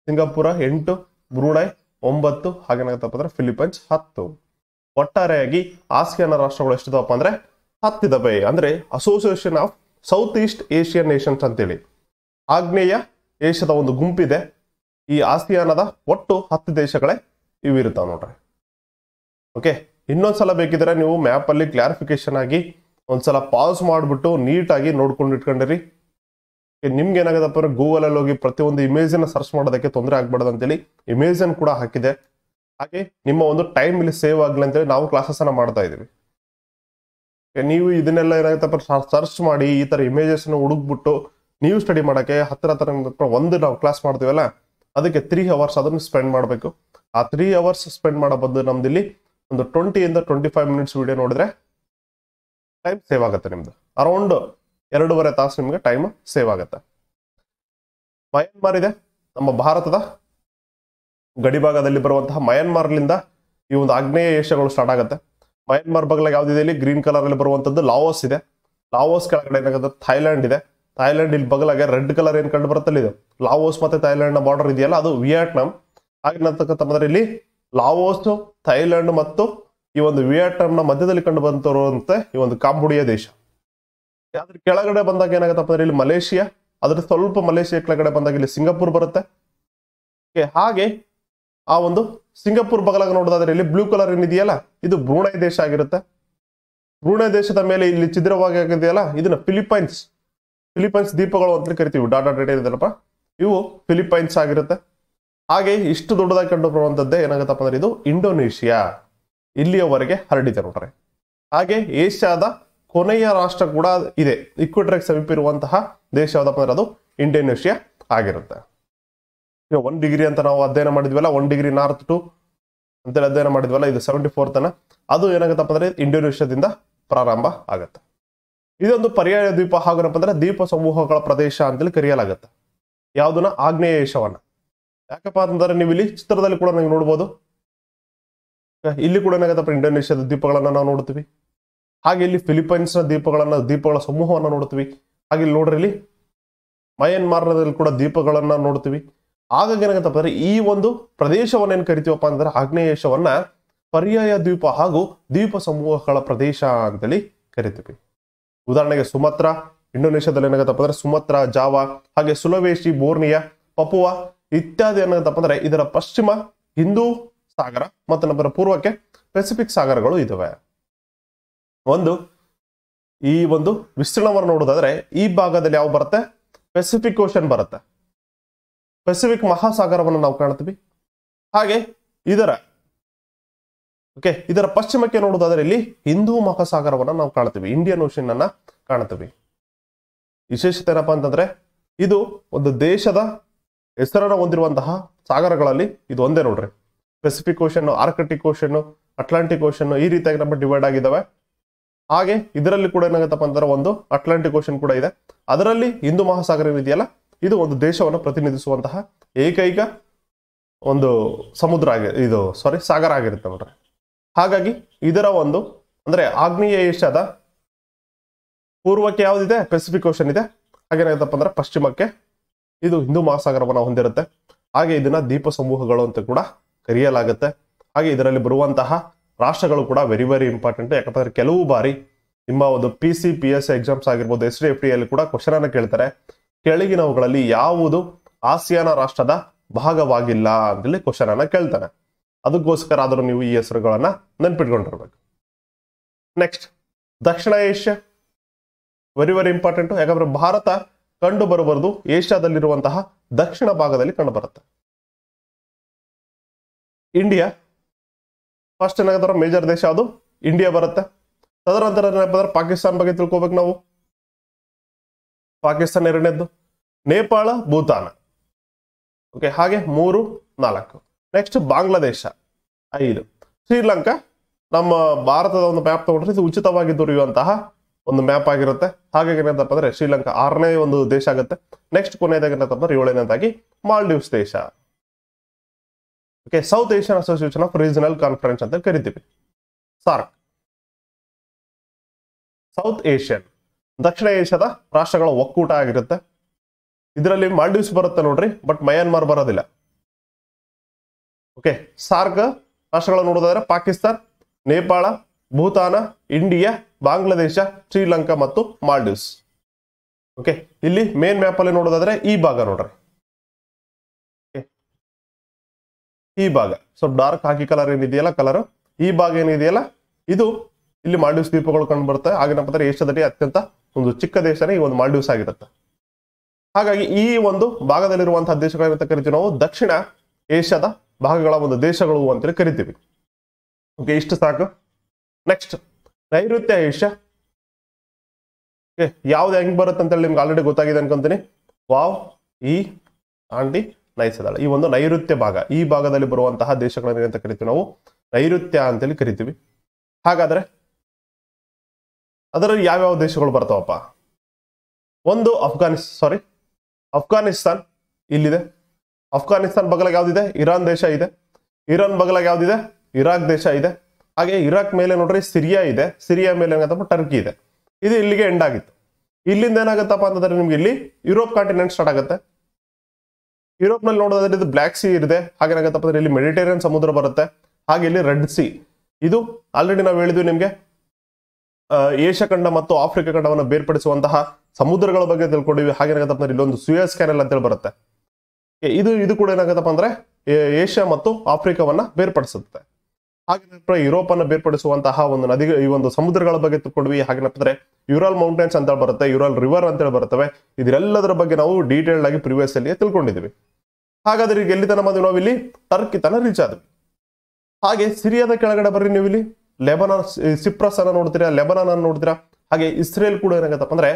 ಸಿಂಗಾಪುರ ಎಂಟು ಬ್ರೂಡೈ ಒಂಬತ್ತು ಹಾಗೆ ಅಂದ್ರೆ ಫಿಲಿಪೈನ್ಸ್ ಹತ್ತು ಒಟ್ಟಾರೆಯಾಗಿ ಆಸಿಯಾನ ರಾಷ್ಟ್ರಗಳು ಎಷ್ಟಿದವಪ್ಪ ಅಂದ್ರೆ ಹತ್ತಿದ ಬೈ ಅಂದರೆ association of South East Asian nations ಅಂತೇಳಿ ಆಗ್ನೇಯ ಏಷ್ಯಾದ ಒಂದು ಗುಂಪಿದೆ ಈ ಆಸಿಯಾನದ ಒಟ್ಟು ಹತ್ತು ದೇಶಗಳೇ ಇವಿರ್ತಾವೆ ನೋಡ್ರಿ ಓಕೆ ಇನ್ನೊಂದ್ಸಲ ಬೇಕಿದ್ರೆ ನೀವು ಮ್ಯಾಪಲ್ಲಿ ಕ್ಲಾರಿಫಿಕೇಶನ್ ಆಗಿ ಒಂದ್ಸಲ ಪಾಸ್ ಮಾಡಿಬಿಟ್ಟು ನೀಟಾಗಿ ನೋಡ್ಕೊಂಡು ಇಟ್ಕೊಂಡಿರಿ ನಿಮ್ಗೆ ಏನಾಗದಪ್ಪ ಅಂದ್ರೆ ಗೂಗಲಲ್ಲಿ ಹೋಗಿ ಪ್ರತಿಯೊಂದು ಇಮೇಜನ್ನು ಸರ್ಚ್ ಮಾಡೋದಕ್ಕೆ ತೊಂದರೆ ಆಗ್ಬಾರ್ದು ಅಂತೇಳಿ ಇಮೇಜನ್ ಕೂಡ ಹಾಕಿದೆ ಹಾಗೆ ನಿಮ್ಮ ಒಂದು ಟೈಮ್ ಇಲ್ಲಿ ಸೇವ್ ಆಗಲಿ ಅಂತೇಳಿ ನಾವು ಅನ್ನ ಮಾಡ್ತಾ ಇದೀವಿ ನೀವು ಇದನ್ನೆಲ್ಲ ಏನಾಗುತ್ತೆ ಸರ್ಚ್ ಮಾಡಿ ಈ ಥರ ಇಮೇಜಸ್ನ ಹುಡುಕ್ಬಿಟ್ಟು ನೀವು ಸ್ಟಡಿ ಮಾಡೋಕ್ಕೆ ಹತ್ತಿರ ಹತ್ರ ಒಂದು ನಾವು ಕ್ಲಾಸ್ ಮಾಡ್ತೀವಲ್ಲ ಅದಕ್ಕೆ ತ್ರೀ ಅವರ್ಸ್ ಅದನ್ನು ಸ್ಪೆಂಡ್ ಮಾಡಬೇಕು ಆ ತ್ರೀ ಅವರ್ಸ್ ಸ್ಪೆಂಡ್ ಮಾಡೋ ಬಂದು ನಮ್ದಿಲ್ಲಿ ಒಂದು ಟ್ವೆಂಟಿಯಿಂದ ಟ್ವೆಂಟಿ ಫೈವ್ ಮಿನಿಟ್ಸ್ ವಿಡಿಯೋ ನೋಡಿದ್ರೆ ಟೈಮ್ ಸೇವ್ ಆಗುತ್ತೆ ನಿಮ್ದು ಅರೌಂಡ್ ಎರಡೂವರೆ ತಾಸು ನಿಮಗೆ ಟೈಮ್ ಸೇವ್ ಆಗುತ್ತೆ ಮಯನ್ಮಾರ್ ಇದೆ ನಮ್ಮ ಭಾರತದ ಗಡಿಭಾಗದಲ್ಲಿ ಬರುವಂತಹ ಮಯನ್ಮಾರ್ಲಿಂದ ಈ ಒಂದು ಆಗ್ನೇಯ ಏಷ್ಯಾಗಳು ಸ್ಟಾರ್ಟ್ ಆಗುತ್ತೆ ಮಯನ್ಮಾರ್ ಬಗ್ಲಾಗ ಯಾವ್ದಿದೆ ಇಲ್ಲಿ ಗ್ರೀನ್ ಕಲರ್ ಅಲ್ಲಿ ಬರುವಂತದ್ದು ಲಾವೋಸ್ ಇದೆ ಲಾವೋಸ್ ಕೆಳಗಡೆ ಏನಾಗುತ್ತೆ ಥೈಲ್ಯಾಂಡ್ ಇದೆ ಥೈಲ್ಯಾಂಡ್ ಇಲ್ಲಿ ಬಗ್ಲಾಗೆ ರೆಡ್ ಕಲರ್ ಏನ್ ಕಂಡು ಬರುತ್ತಲ್ಲ ಇದು ಲಾವೋಸ್ ಮತ್ತೆ ಥೈಲ್ಯಾಂಡ್ ನ ಬಾರ್ಡರ್ ಇದೆಯಲ್ಲ ಅದು ವಿಯಟ್ನಾಂ ಹಾಗೆ ಇಲ್ಲಿ ಲಾವೋಸ್ ಥೈಲ್ಯಾಂಡ್ ಮತ್ತು ಈ ಒಂದು ನ ಮಧ್ಯದಲ್ಲಿ ಕಂಡು ಬಂದಂತೆ ಈ ಒಂದು ಕಾಂಬೋಡಿಯಾ ದೇಶ ಅದ್ರ ಕೆಳಗಡೆ ಬಂದಾಗ ಏನಾಗತ್ತಪ್ಪ ಅಂದ್ರೆ ಇಲ್ಲಿ ಮಲೇಷಿಯಾ ಅದ್ರ ಸ್ವಲ್ಪ ಮಲೇಷಿಯಾ ಕೆಳಗಡೆ ಬಂದಾಗ ಇಲ್ಲಿ ಸಿಂಗಾಪುರ್ ಬರುತ್ತೆ ಹಾಗೆ ಆ ಒಂದು ಸಿಂಗಾಪುರ್ ಬಗಲಾಗ ನೋಡೋದಾದ್ರೆ ಇಲ್ಲಿ ಬ್ಲೂ ಕಲರ್ ಏನಿದೆಯಲ್ಲ ಇದು ಬ್ರೂಣೈ ದೇಶ ಆಗಿರುತ್ತೆ ಬ್ರೂಣೈ ದೇಶದ ಮೇಲೆ ಇಲ್ಲಿ ಛಿದ್ರವಾಗಿ ಆಗಿದೆಯಲ್ಲ ಇದನ್ನ ಫಿಲಿಪೈನ್ಸ್ ಫಿಲಿಪೈನ್ಸ್ ದೀಪಗಳು ಅಂತ ಕರಿತೀವಿ ಡಾಟಾ ಡೇಟ್ ಏನಿದೆಯಲ್ಲಪ್ಪ ಇವು ಫಿಲಿಪೈನ್ಸ್ ಆಗಿರುತ್ತೆ ಹಾಗೆ ಇಷ್ಟು ದೊಡ್ಡದಾಗಿ ಕಂಡು ಬರುವಂತದ್ದೇ ಏನಾಗುತ್ತಪ್ಪ ಅಂದ್ರೆ ಇದು ಇಂಡೋನೇಷಿಯಾ ಇಲ್ಲಿಯವರೆಗೆ ಹರಡಿದೆ ನೋಡ್ರೆ ಹಾಗೆ ಏಷ್ಯಾದ ಕೊನೆಯ ರಾಷ್ಟ್ರ ಕೂಡ ಇದೆ ಇಕ್ವಿಟ್ರಿಗೆ ಸಮೀಪ ಇರುವಂತಹ ದೇಶ ಯಾವ್ದಪ್ಪ ಅಂದ್ರೆ ಅದು ಇಂಡೋನೇಷಿಯಾ ಆಗಿರುತ್ತೆ ಒನ್ ಡಿಗ್ರಿ ಅಂತ ನಾವು ಅಧ್ಯಯನ ಮಾಡಿದ್ವಲ್ಲ ಒನ್ ಡಿಗ್ರಿ ನಾರ್ತ್ ಟು ಅಂತೇಳಿ ಅಧ್ಯಯನ ಮಾಡಿದ್ವಲ್ಲ ಇದು ಸೆವೆಂಟಿ ಫೋರ್ತ್ ಅನ್ನ ಅದು ಏನಾಗುತ್ತಪ್ಪ ಅಂದ್ರೆ ಇಂಡೋನೇಷ್ಯಾದಿಂದ ಪ್ರಾರಂಭ ಆಗತ್ತೆ ಇದೊಂದು ಪರ್ಯಾಯ ದ್ವೀಪ ಹಾಗೇನಪ್ಪ ಅಂದ್ರೆ ದ್ವೀಪ ಸಮೂಹಗಳ ಪ್ರದೇಶ ಅಂತೇಳಿ ಕರೆಯಲಾಗತ್ತೆ ಯಾವ್ದನ್ನ ಆಗ್ನೇಯ ಏಷ್ಯವನ್ನ ಯಾಕಪ್ಪ ಅಂತಂದ್ರೆ ನೀವು ಇಲ್ಲಿ ಚಿತ್ರದಲ್ಲಿ ಕೂಡ ನಾವು ನೋಡ್ಬೋದು ಇಲ್ಲಿ ಕೂಡ ಏನಾಗತ್ತಪ್ಪ ಇಂಡೋನೇಷ್ಯಾದ ದ್ವೀಪಗಳನ್ನ ನಾವು ನೋಡ್ತೀವಿ ಹಾಗೆ ಇಲ್ಲಿ ಫಿಲಿಪೈನ್ಸ್ನ ದ್ವೀಪಗಳನ್ನ ದ್ವೀಪಗಳ ಸಮೂಹವನ್ನ ನೋಡ್ತೀವಿ ಹಾಗೆ ಇಲ್ಲಿ ನೋಡ್ರಿ ಇಲ್ಲಿ ಮಯನ್ಮಾರ್ನದಲ್ಲಿ ಕೂಡ ದ್ವೀಪಗಳನ್ನ ನೋಡ್ತೀವಿ ಹಾಗಾಗಿ ಏನಾಗತ್ತಪ್ಪ ಈ ಒಂದು ಪ್ರದೇಶವನ್ನೇನು ಕರಿತೀವಪ್ಪ ಅಂದ್ರೆ ಆಗ್ನೇಯೇಶವನ್ನ ಪರ್ಯಾಯ ದ್ವೀಪ ಹಾಗೂ ದ್ವೀಪ ಸಮೂಹಗಳ ಪ್ರದೇಶ ಅಂತೇಳಿ ಕರಿತೀವಿ ಉದಾಹರಣೆಗೆ ಸುಮತ್ರ ಇಂಡೋನೇಷ್ಯಾದಲ್ಲಿ ಏನಾಗತ್ತಪ್ಪ ಅಂದ್ರೆ ಸುಮತ್ರ ಜಾವಾ ಹಾಗೆ ಸುಲವೇಶಿ ಬೋರ್ನಿಯಾ ಪಪುವಾ ಇತ್ಯಾದಿ ಏನಾಗತ್ತಪ್ಪ ಅಂದ್ರೆ ಇದರ ಪಶ್ಚಿಮ ಹಿಂದೂ ಸಾಗರ ಮತ್ತು ನಮ್ಮ ಪೂರ್ವಕ್ಕೆ ಪೆಸಿಫಿಕ್ ಸಾಗರಗಳು ಇದಾವೆ ಒಂದು ಈ ಒಂದು ವಿಸ್ತೀರ್ಣವನ್ನು ನೋಡೋದಾದ್ರೆ ಈ ಭಾಗದಲ್ಲಿ ಯಾವ ಬರುತ್ತೆ ಪೆಸಿಫಿಕ್ ಓಷನ್ ಬರುತ್ತೆ ಪೆಸಿಫಿಕ್ ಮಹಾಸಾಗರವನ್ನು ನಾವು ಕಾಣ್ತೀವಿ ಹಾಗೆ ಇದರ ಓಕೆ ಇದರ ಪಶ್ಚಿಮಕ್ಕೆ ನೋಡೋದಾದ್ರೆ ಇಲ್ಲಿ ಹಿಂದೂ ಮಹಾಸಾಗರವನ್ನು ನಾವು ಕಾಣ್ತೀವಿ ಇಂಡಿಯನ್ ಓಷನ್ ಅನ್ನ ಕಾಣ್ತೀವಿ ವಿಶೇಷತೆ ಏನಪ್ಪಾ ಅಂತಂದ್ರೆ ಇದು ಒಂದು ದೇಶದ ಹೆಸರನ್ನು ಹೊಂದಿರುವಂತಹ ಸಾಗರಗಳಲ್ಲಿ ಇದು ಒಂದೇ ನೋಡ್ರಿ Pacific Ocean Arctic Ocean Atlantic Ocean ಈ ರೀತಿಯಾಗಿ ನಮ್ಮ ಡಿವೈಡ್ ಆಗಿದ್ದಾವೆ ಹಾಗೆ ಇದರಲ್ಲಿ ಕೂಡ ಏನಾಗುತ್ತಪ್ಪ ಅಂತಂದ್ರೆ ಒಂದು ಅಟ್ಲಾಂಟಿಕ್ ಓಷನ್ ಕೂಡ ಇದೆ ಅದರಲ್ಲಿ ಹಿಂದೂ ಮಹಾಸಾಗರ ಏನಿದೆಯಲ್ಲ ಇದು ಒಂದು ದೇಶವನ್ನು ಪ್ರತಿನಿಧಿಸುವಂತಹ ಏಕೈಕ ಒಂದು ಸಮುದ್ರ ಆಗಿ ಇದು ಸಾರಿ ಸಾಗರ ಆಗಿರುತ್ತೆ ನೋಡ್ರಿ ಹಾಗಾಗಿ ಇದರ ಒಂದು ಅಂದ್ರೆ ಆಗ್ನೇಯ ಏಷ್ಯಾದ ಪೂರ್ವಕ್ಕೆ ಯಾವುದಿದೆ ಪೆಸಿಫಿಕ್ ಓಷನ್ ಇದೆ ಹಾಗೇನಾಗುತ್ತಪ್ಪ ಅಂದ್ರೆ ಪಶ್ಚಿಮಕ್ಕೆ ಇದು ಹಿಂದೂ ಮಹಾಸಾಗರವನ್ನು ಹೊಂದಿರುತ್ತೆ ಹಾಗೆ ಇದನ್ನ ದೀಪ ಸಮೂಹಗಳು ಅಂತ ಕೂಡ ಕರೆಯಲಾಗುತ್ತೆ ಹಾಗೆ ಇದರಲ್ಲಿ ಬರುವಂತಹ ರಾಷ್ಟ್ರಗಳು ಕೂಡ ವೆರಿ ವೆರಿ ಇಂಪಾರ್ಟೆಂಟ್ ಯಾಕಂತಂದ್ರೆ ಕೆಲವು ಬಾರಿ ನಿಮ್ಮ ಒಂದು P C P S exams ಆಗಿರ್ಬೋದು ಎಸ್ ಡಿ ಎಫ್ ಡಿ ಅಲ್ಲಿ ಕೂಡ ಕ್ವಶನ್ ಅನ್ನು ಕೇಳ್ತಾರೆ ಕೆಳಗಿನವುಗಳಲ್ಲಿ ಯಾವುದು ಆಸಿಯಾನ ರಾಷ್ಟ್ರದ ಭಾಗವಾಗಿಲ್ಲ ಅಂತೇಳಿ ಕ್ವಶನ್ ಅನ್ನ ಕೇಳ್ತಾನೆ ಅದಕ್ಕೋಸ್ಕರ ಆದರೂ ನೀವು ಈ ಹೆಸರುಗಳನ್ನ ನೆನ್ಪಿಟ್ಕೊಂಡಿರ್ಬೇಕು ನೆಕ್ಸ್ಟ್ ದಕ್ಷಿಣ ಏಷ್ಯಾ ವೆರಿ ವೆರಿ ಇಂಪಾರ್ಟೆಂಟ್ ಯಾಕಂದ್ರೆ ಭಾರತ ಕಂಡು ಬರಬಾರದು ಏಷ್ಯಾದಲ್ಲಿರುವಂತಹ ದಕ್ಷಿಣ ಭಾಗದಲ್ಲಿ ಕಂಡು ಬರುತ್ತೆ ಇಂಡಿಯಾ ಫಸ್ಟ್ ಏನಾಗ್ತಾರ ಮೇಜರ್ ದೇಶ ಅದು ಇಂಡಿಯಾ ಬರುತ್ತೆ ತದನಂತರ ಏನಪ್ಪ ಅಂದ್ರೆ ಪಾಕಿಸ್ತಾನ ಬಗ್ಗೆ ತಿಳ್ಕೊಬೇಕು ನಾವು ಪಾಕಿಸ್ತಾನ ಎರಡನೇದ್ದು ನೇಪಾಳ ಭೂತಾನ ಓಕೆ ಹಾಗೆ ಮೂರು ನಾಲ್ಕು ನೆಕ್ಸ್ಟ್ ಬಾಂಗ್ಲಾದೇಶ ಐದು ಶ್ರೀಲಂಕಾ ನಮ್ಮ ಭಾರತದ ಒಂದು ಮ್ಯಾಪ್ ತಗೊಂಡ್ರೆ ಇದು ಉಚಿತವಾಗಿ ದೊರೆಯುವಂತಹ ಒಂದು ಮ್ಯಾಪ್ ಆಗಿರುತ್ತೆ ಹಾಗೆ ಏನಂತಪ್ಪ ಅಂದ್ರೆ ಶ್ರೀಲಂಕಾ ಆರನೇ ಒಂದು ದೇಶ ಆಗುತ್ತೆ ನೆಕ್ಸ್ಟ್ ಕೊನೆಯದಾಗ ಏನಪ್ಪ ಅಂದ್ರೆ ಏಳನೇದಾಗಿ ಮಾಲ್ಡೀವ್ಸ್ ದೇಶ okay South Asian association of regional conference ಅಂತ ಕರಿತೀವಿ ಸಾರ್ಕ್ ಸೌತ್ ಏಷ್ಯನ್ ದಕ್ಷಿಣ ಏಷ್ಯಾದ ರಾಷ್ಟ್ರಗಳ ಒಕ್ಕೂಟ ಆಗಿರುತ್ತೆ ಇದರಲ್ಲಿ ಮಾಲ್ಡೀವ್ಸ್ ಬರುತ್ತೆ ನೋಡ್ರಿ ಬಟ್ ಮಯನ್ಮಾರ್ ಬರೋದಿಲ್ಲ ಓಕೆ ಸಾರ್ಕ್ ರಾಷ್ಟ್ರಗಳನ್ನು ನೋಡೋದಾದ್ರೆ ಪಾಕಿಸ್ತಾನ್ ನೇಪಾಳ ಭೂತಾನ ಇಂಡಿಯಾ ಬಾಂಗ್ಲಾದೇಶ ಶ್ರೀಲಂಕಾ ಮತ್ತು ಮಾಲ್ಡೀವ್ಸ್ ಓಕೆ ಇಲ್ಲಿ ಮೇನ್ ಮ್ಯಾಪ್ ಅಲ್ಲಿ ನೋಡೋದಾದ್ರೆ ಈ ಭಾಗ ನೋಡ್ರಿ ಈ ಭಾಗ ಸ್ವಲ್ಪ ಡಾರ್ಕ್ ಹಾಕಿ ಕಲರ್ ಏನಿದೆಯಲ್ಲ ಕಲರ್ ಈ ಭಾಗ ಏನಿದೆಯಲ್ಲ ಇದು ಇಲ್ಲಿ ಮಾಲ್ಡೀವ್ಸ್ ದ್ವೀಪಗಳು ಕಂಡು ಬರುತ್ತೆ ಆಗಿನ ಏಷ್ಯಾದಲ್ಲಿ ಅತ್ಯಂತ ಒಂದು ಚಿಕ್ಕ ದೇಶನೇ ಈ ಒಂದು ಮಾಲ್ಡೀವ್ಸ್ ಆಗಿರುತ್ತೆ ಹಾಗಾಗಿ ಈ ಒಂದು ಭಾಗದಲ್ಲಿರುವಂತಹ ದೇಶಗಳಂತ ಕರಿತೀವಿ ನಾವು ದಕ್ಷಿಣ ಏಷ್ಯಾದ ಭಾಗಗಳ ಒಂದು ದೇಶಗಳು ಅಂತೇಳಿ ಕರಿತೀವಿ ಓಕೆ ಇಷ್ಟು ಸಾಕು ನೆಕ್ಸ್ಟ್ ನೈಋತ್ಯ ಏಷ್ಯಾ ಓಕೆ ಯಾವ್ದು ಹೆಂಗ್ ಬರುತ್ತೆ ಅಂತೇಳಿ ನಿಮ್ಗೆ ಆಲ್ರೆಡಿ ಗೊತ್ತಾಗಿದೆ ಅನ್ಕೊಂತೀನಿ ವಾವ್ ಈ ಆಂಡಿ ನೈಸದಾಳ ಈ ಒಂದು ನೈಋತ್ಯ ಭಾಗ ಈ ಭಾಗದಲ್ಲಿ ಬರುವಂತಹ ದೇಶಗಳನ್ನ ಕರಿತೀವಿ ನಾವು ನೈಋತ್ಯ ಅಂತೇಳಿ ಕರಿತೀವಿ ಹಾಗಾದ್ರೆ ಅದರಲ್ಲಿ ಯಾವ್ಯಾವ ದೇಶಗಳು ಬರ್ತಾವಪ್ಪ ಒಂದು ಅಫ್ಘಾನಿಸ್ ಸಾರಿ ಅಫ್ಘಾನಿಸ್ತಾನ್ ಇಲ್ಲಿದೆ ಅಫ್ಘಾನಿಸ್ತಾನ್ ಬಗಲಾಗ ಯಾವ್ದಿದೆ ಇರಾನ್ ದೇಶ ಇದೆ ಇರಾನ್ ಬಗಲಾಗ ಯಾವ್ದಿದೆ ಇರಾಕ್ ದೇಶ ಇದೆ ಹಾಗೆ ಇರಾಕ್ ಮೇಲೆ ನೋಡ್ರಿ ಸಿರಿಯಾ ಇದೆ ಸಿರಿಯಾ ಮೇಲೆ ಏನಾಗತ್ತಪ್ಪ ಟರ್ಕಿ ಇದೆ ಇದು ಇಲ್ಲಿಗೆ ಎಂಡ್ ಆಗಿತ್ತು ಇಲ್ಲಿಂದ ಏನಾಗತ್ತಪ್ಪ ಅಂತಂದ್ರೆ ನಿಮ್ಗೆ ಇಲ್ಲಿ ಯುರೋಪ್ ಕಾಂಟಿನೆಂಟ್ ಸ್ಟಾರ್ಟ್ ಆಗುತ್ತೆ ಯುರೋಪ್ ನಲ್ಲಿ ನೋಡೋದಾದ್ರೆ ಇದು ಬ್ಲ್ಯಾಕ್ ಸಿ ಇದೆ ಹಾಗೆ ಏನಾಗತ್ತಪ್ಪ ಅಂದ್ರೆ ಇಲ್ಲಿ ಮೆಡಿಟೇರಿಯನ್ ಸಮುದ್ರ ಬರುತ್ತೆ ಹಾಗೆ ಇಲ್ಲಿ ರೆಡ್ ಸಿ ಇದು ಆಲ್ರೆಡಿ ನಾವು ಹೇಳಿದ್ವಿ ನಿಮಗೆ ಏಷ್ಯಾ ಖಂಡ ಮತ್ತು ಆಫ್ರಿಕಾ ಖಂಡವನ್ನು ಬೇರ್ಪಡಿಸುವಂತಹ ಸಮುದ್ರಗಳ ಬಗ್ಗೆ ತಿಳ್ಕೊಂಡಿವಿ ಏನಾಗತ್ತಪ್ಪ ಅಂದ್ರೆ ಇಲ್ಲೊಂದು ಸುಯಸ್ ಕ್ಯಾನೆಲ್ ಅಂತೇಳಿ ಬರುತ್ತೆ ಇದು ಇದು ಕೂಡ ಏನಾಗತ್ತಪ್ಪ ಅಂದ್ರೆ ಏಷ್ಯಾ ಮತ್ತು ಆಫ್ರಿಕಾವನ್ನ ಬೇರ್ಪಡಿಸುತ್ತೆ ಹಾಗೆ ಯುರೋಪ್ ಅನ್ನ ಬೇರ್ಪಡಿಸುವಂತಹ ಒಂದು ನದಿ ಈ ಒಂದು ಸಮುದ್ರಗಳ ಬಗ್ಗೆ ತಿಳ್ಕೊಂಡ್ವಿ ಹಾಗೇನಪ್ಪ ಅಂದ್ರೆ ಯುರಲ್ ಮೌಂಟೇನ್ಸ್ ಅಂತ ಬರುತ್ತೆ ಯುರಲ್ ರಿವರ್ ಅಂತೇಳಿ ಬರ್ತವೆ ಇದೆಲ್ಲದರ ಬಗ್ಗೆ ನಾವು ಡೀಟೇಲ್ಡ್ ಆಗಿ ಪ್ರಿವಿಯಸ್ ಅಲ್ಲಿ ತಿಳ್ಕೊಂಡಿದ್ವಿ ಹಾಗಾದ್ರೆ ಈಗ ಎಲ್ಲಿ ತನ ಬಂದ್ವಿ ನಾವು ಇಲ್ಲಿ ಟರ್ಕಿ ತನ ರೀಚ್ ಆದ್ವಿ ಹಾಗೆ ಸಿರಿಯಾದ ಕೆಳಗಡೆ ಬರ್ರಿ ನೀವು ಇಲ್ಲಿ ಲೆಬನಾನ್ ಸಿಪ್ರಸ್ ಅನ್ನ ನೋಡ್ತೀರಾ ಲೆಬನಾನ್ ಅನ್ನ ನೋಡ್ತೀರಾ ಹಾಗೆ ಇಸ್ರೇಲ್ ಕೂಡ ಏನಾಗತ್ತಪ್ಪ ಅಂದ್ರೆ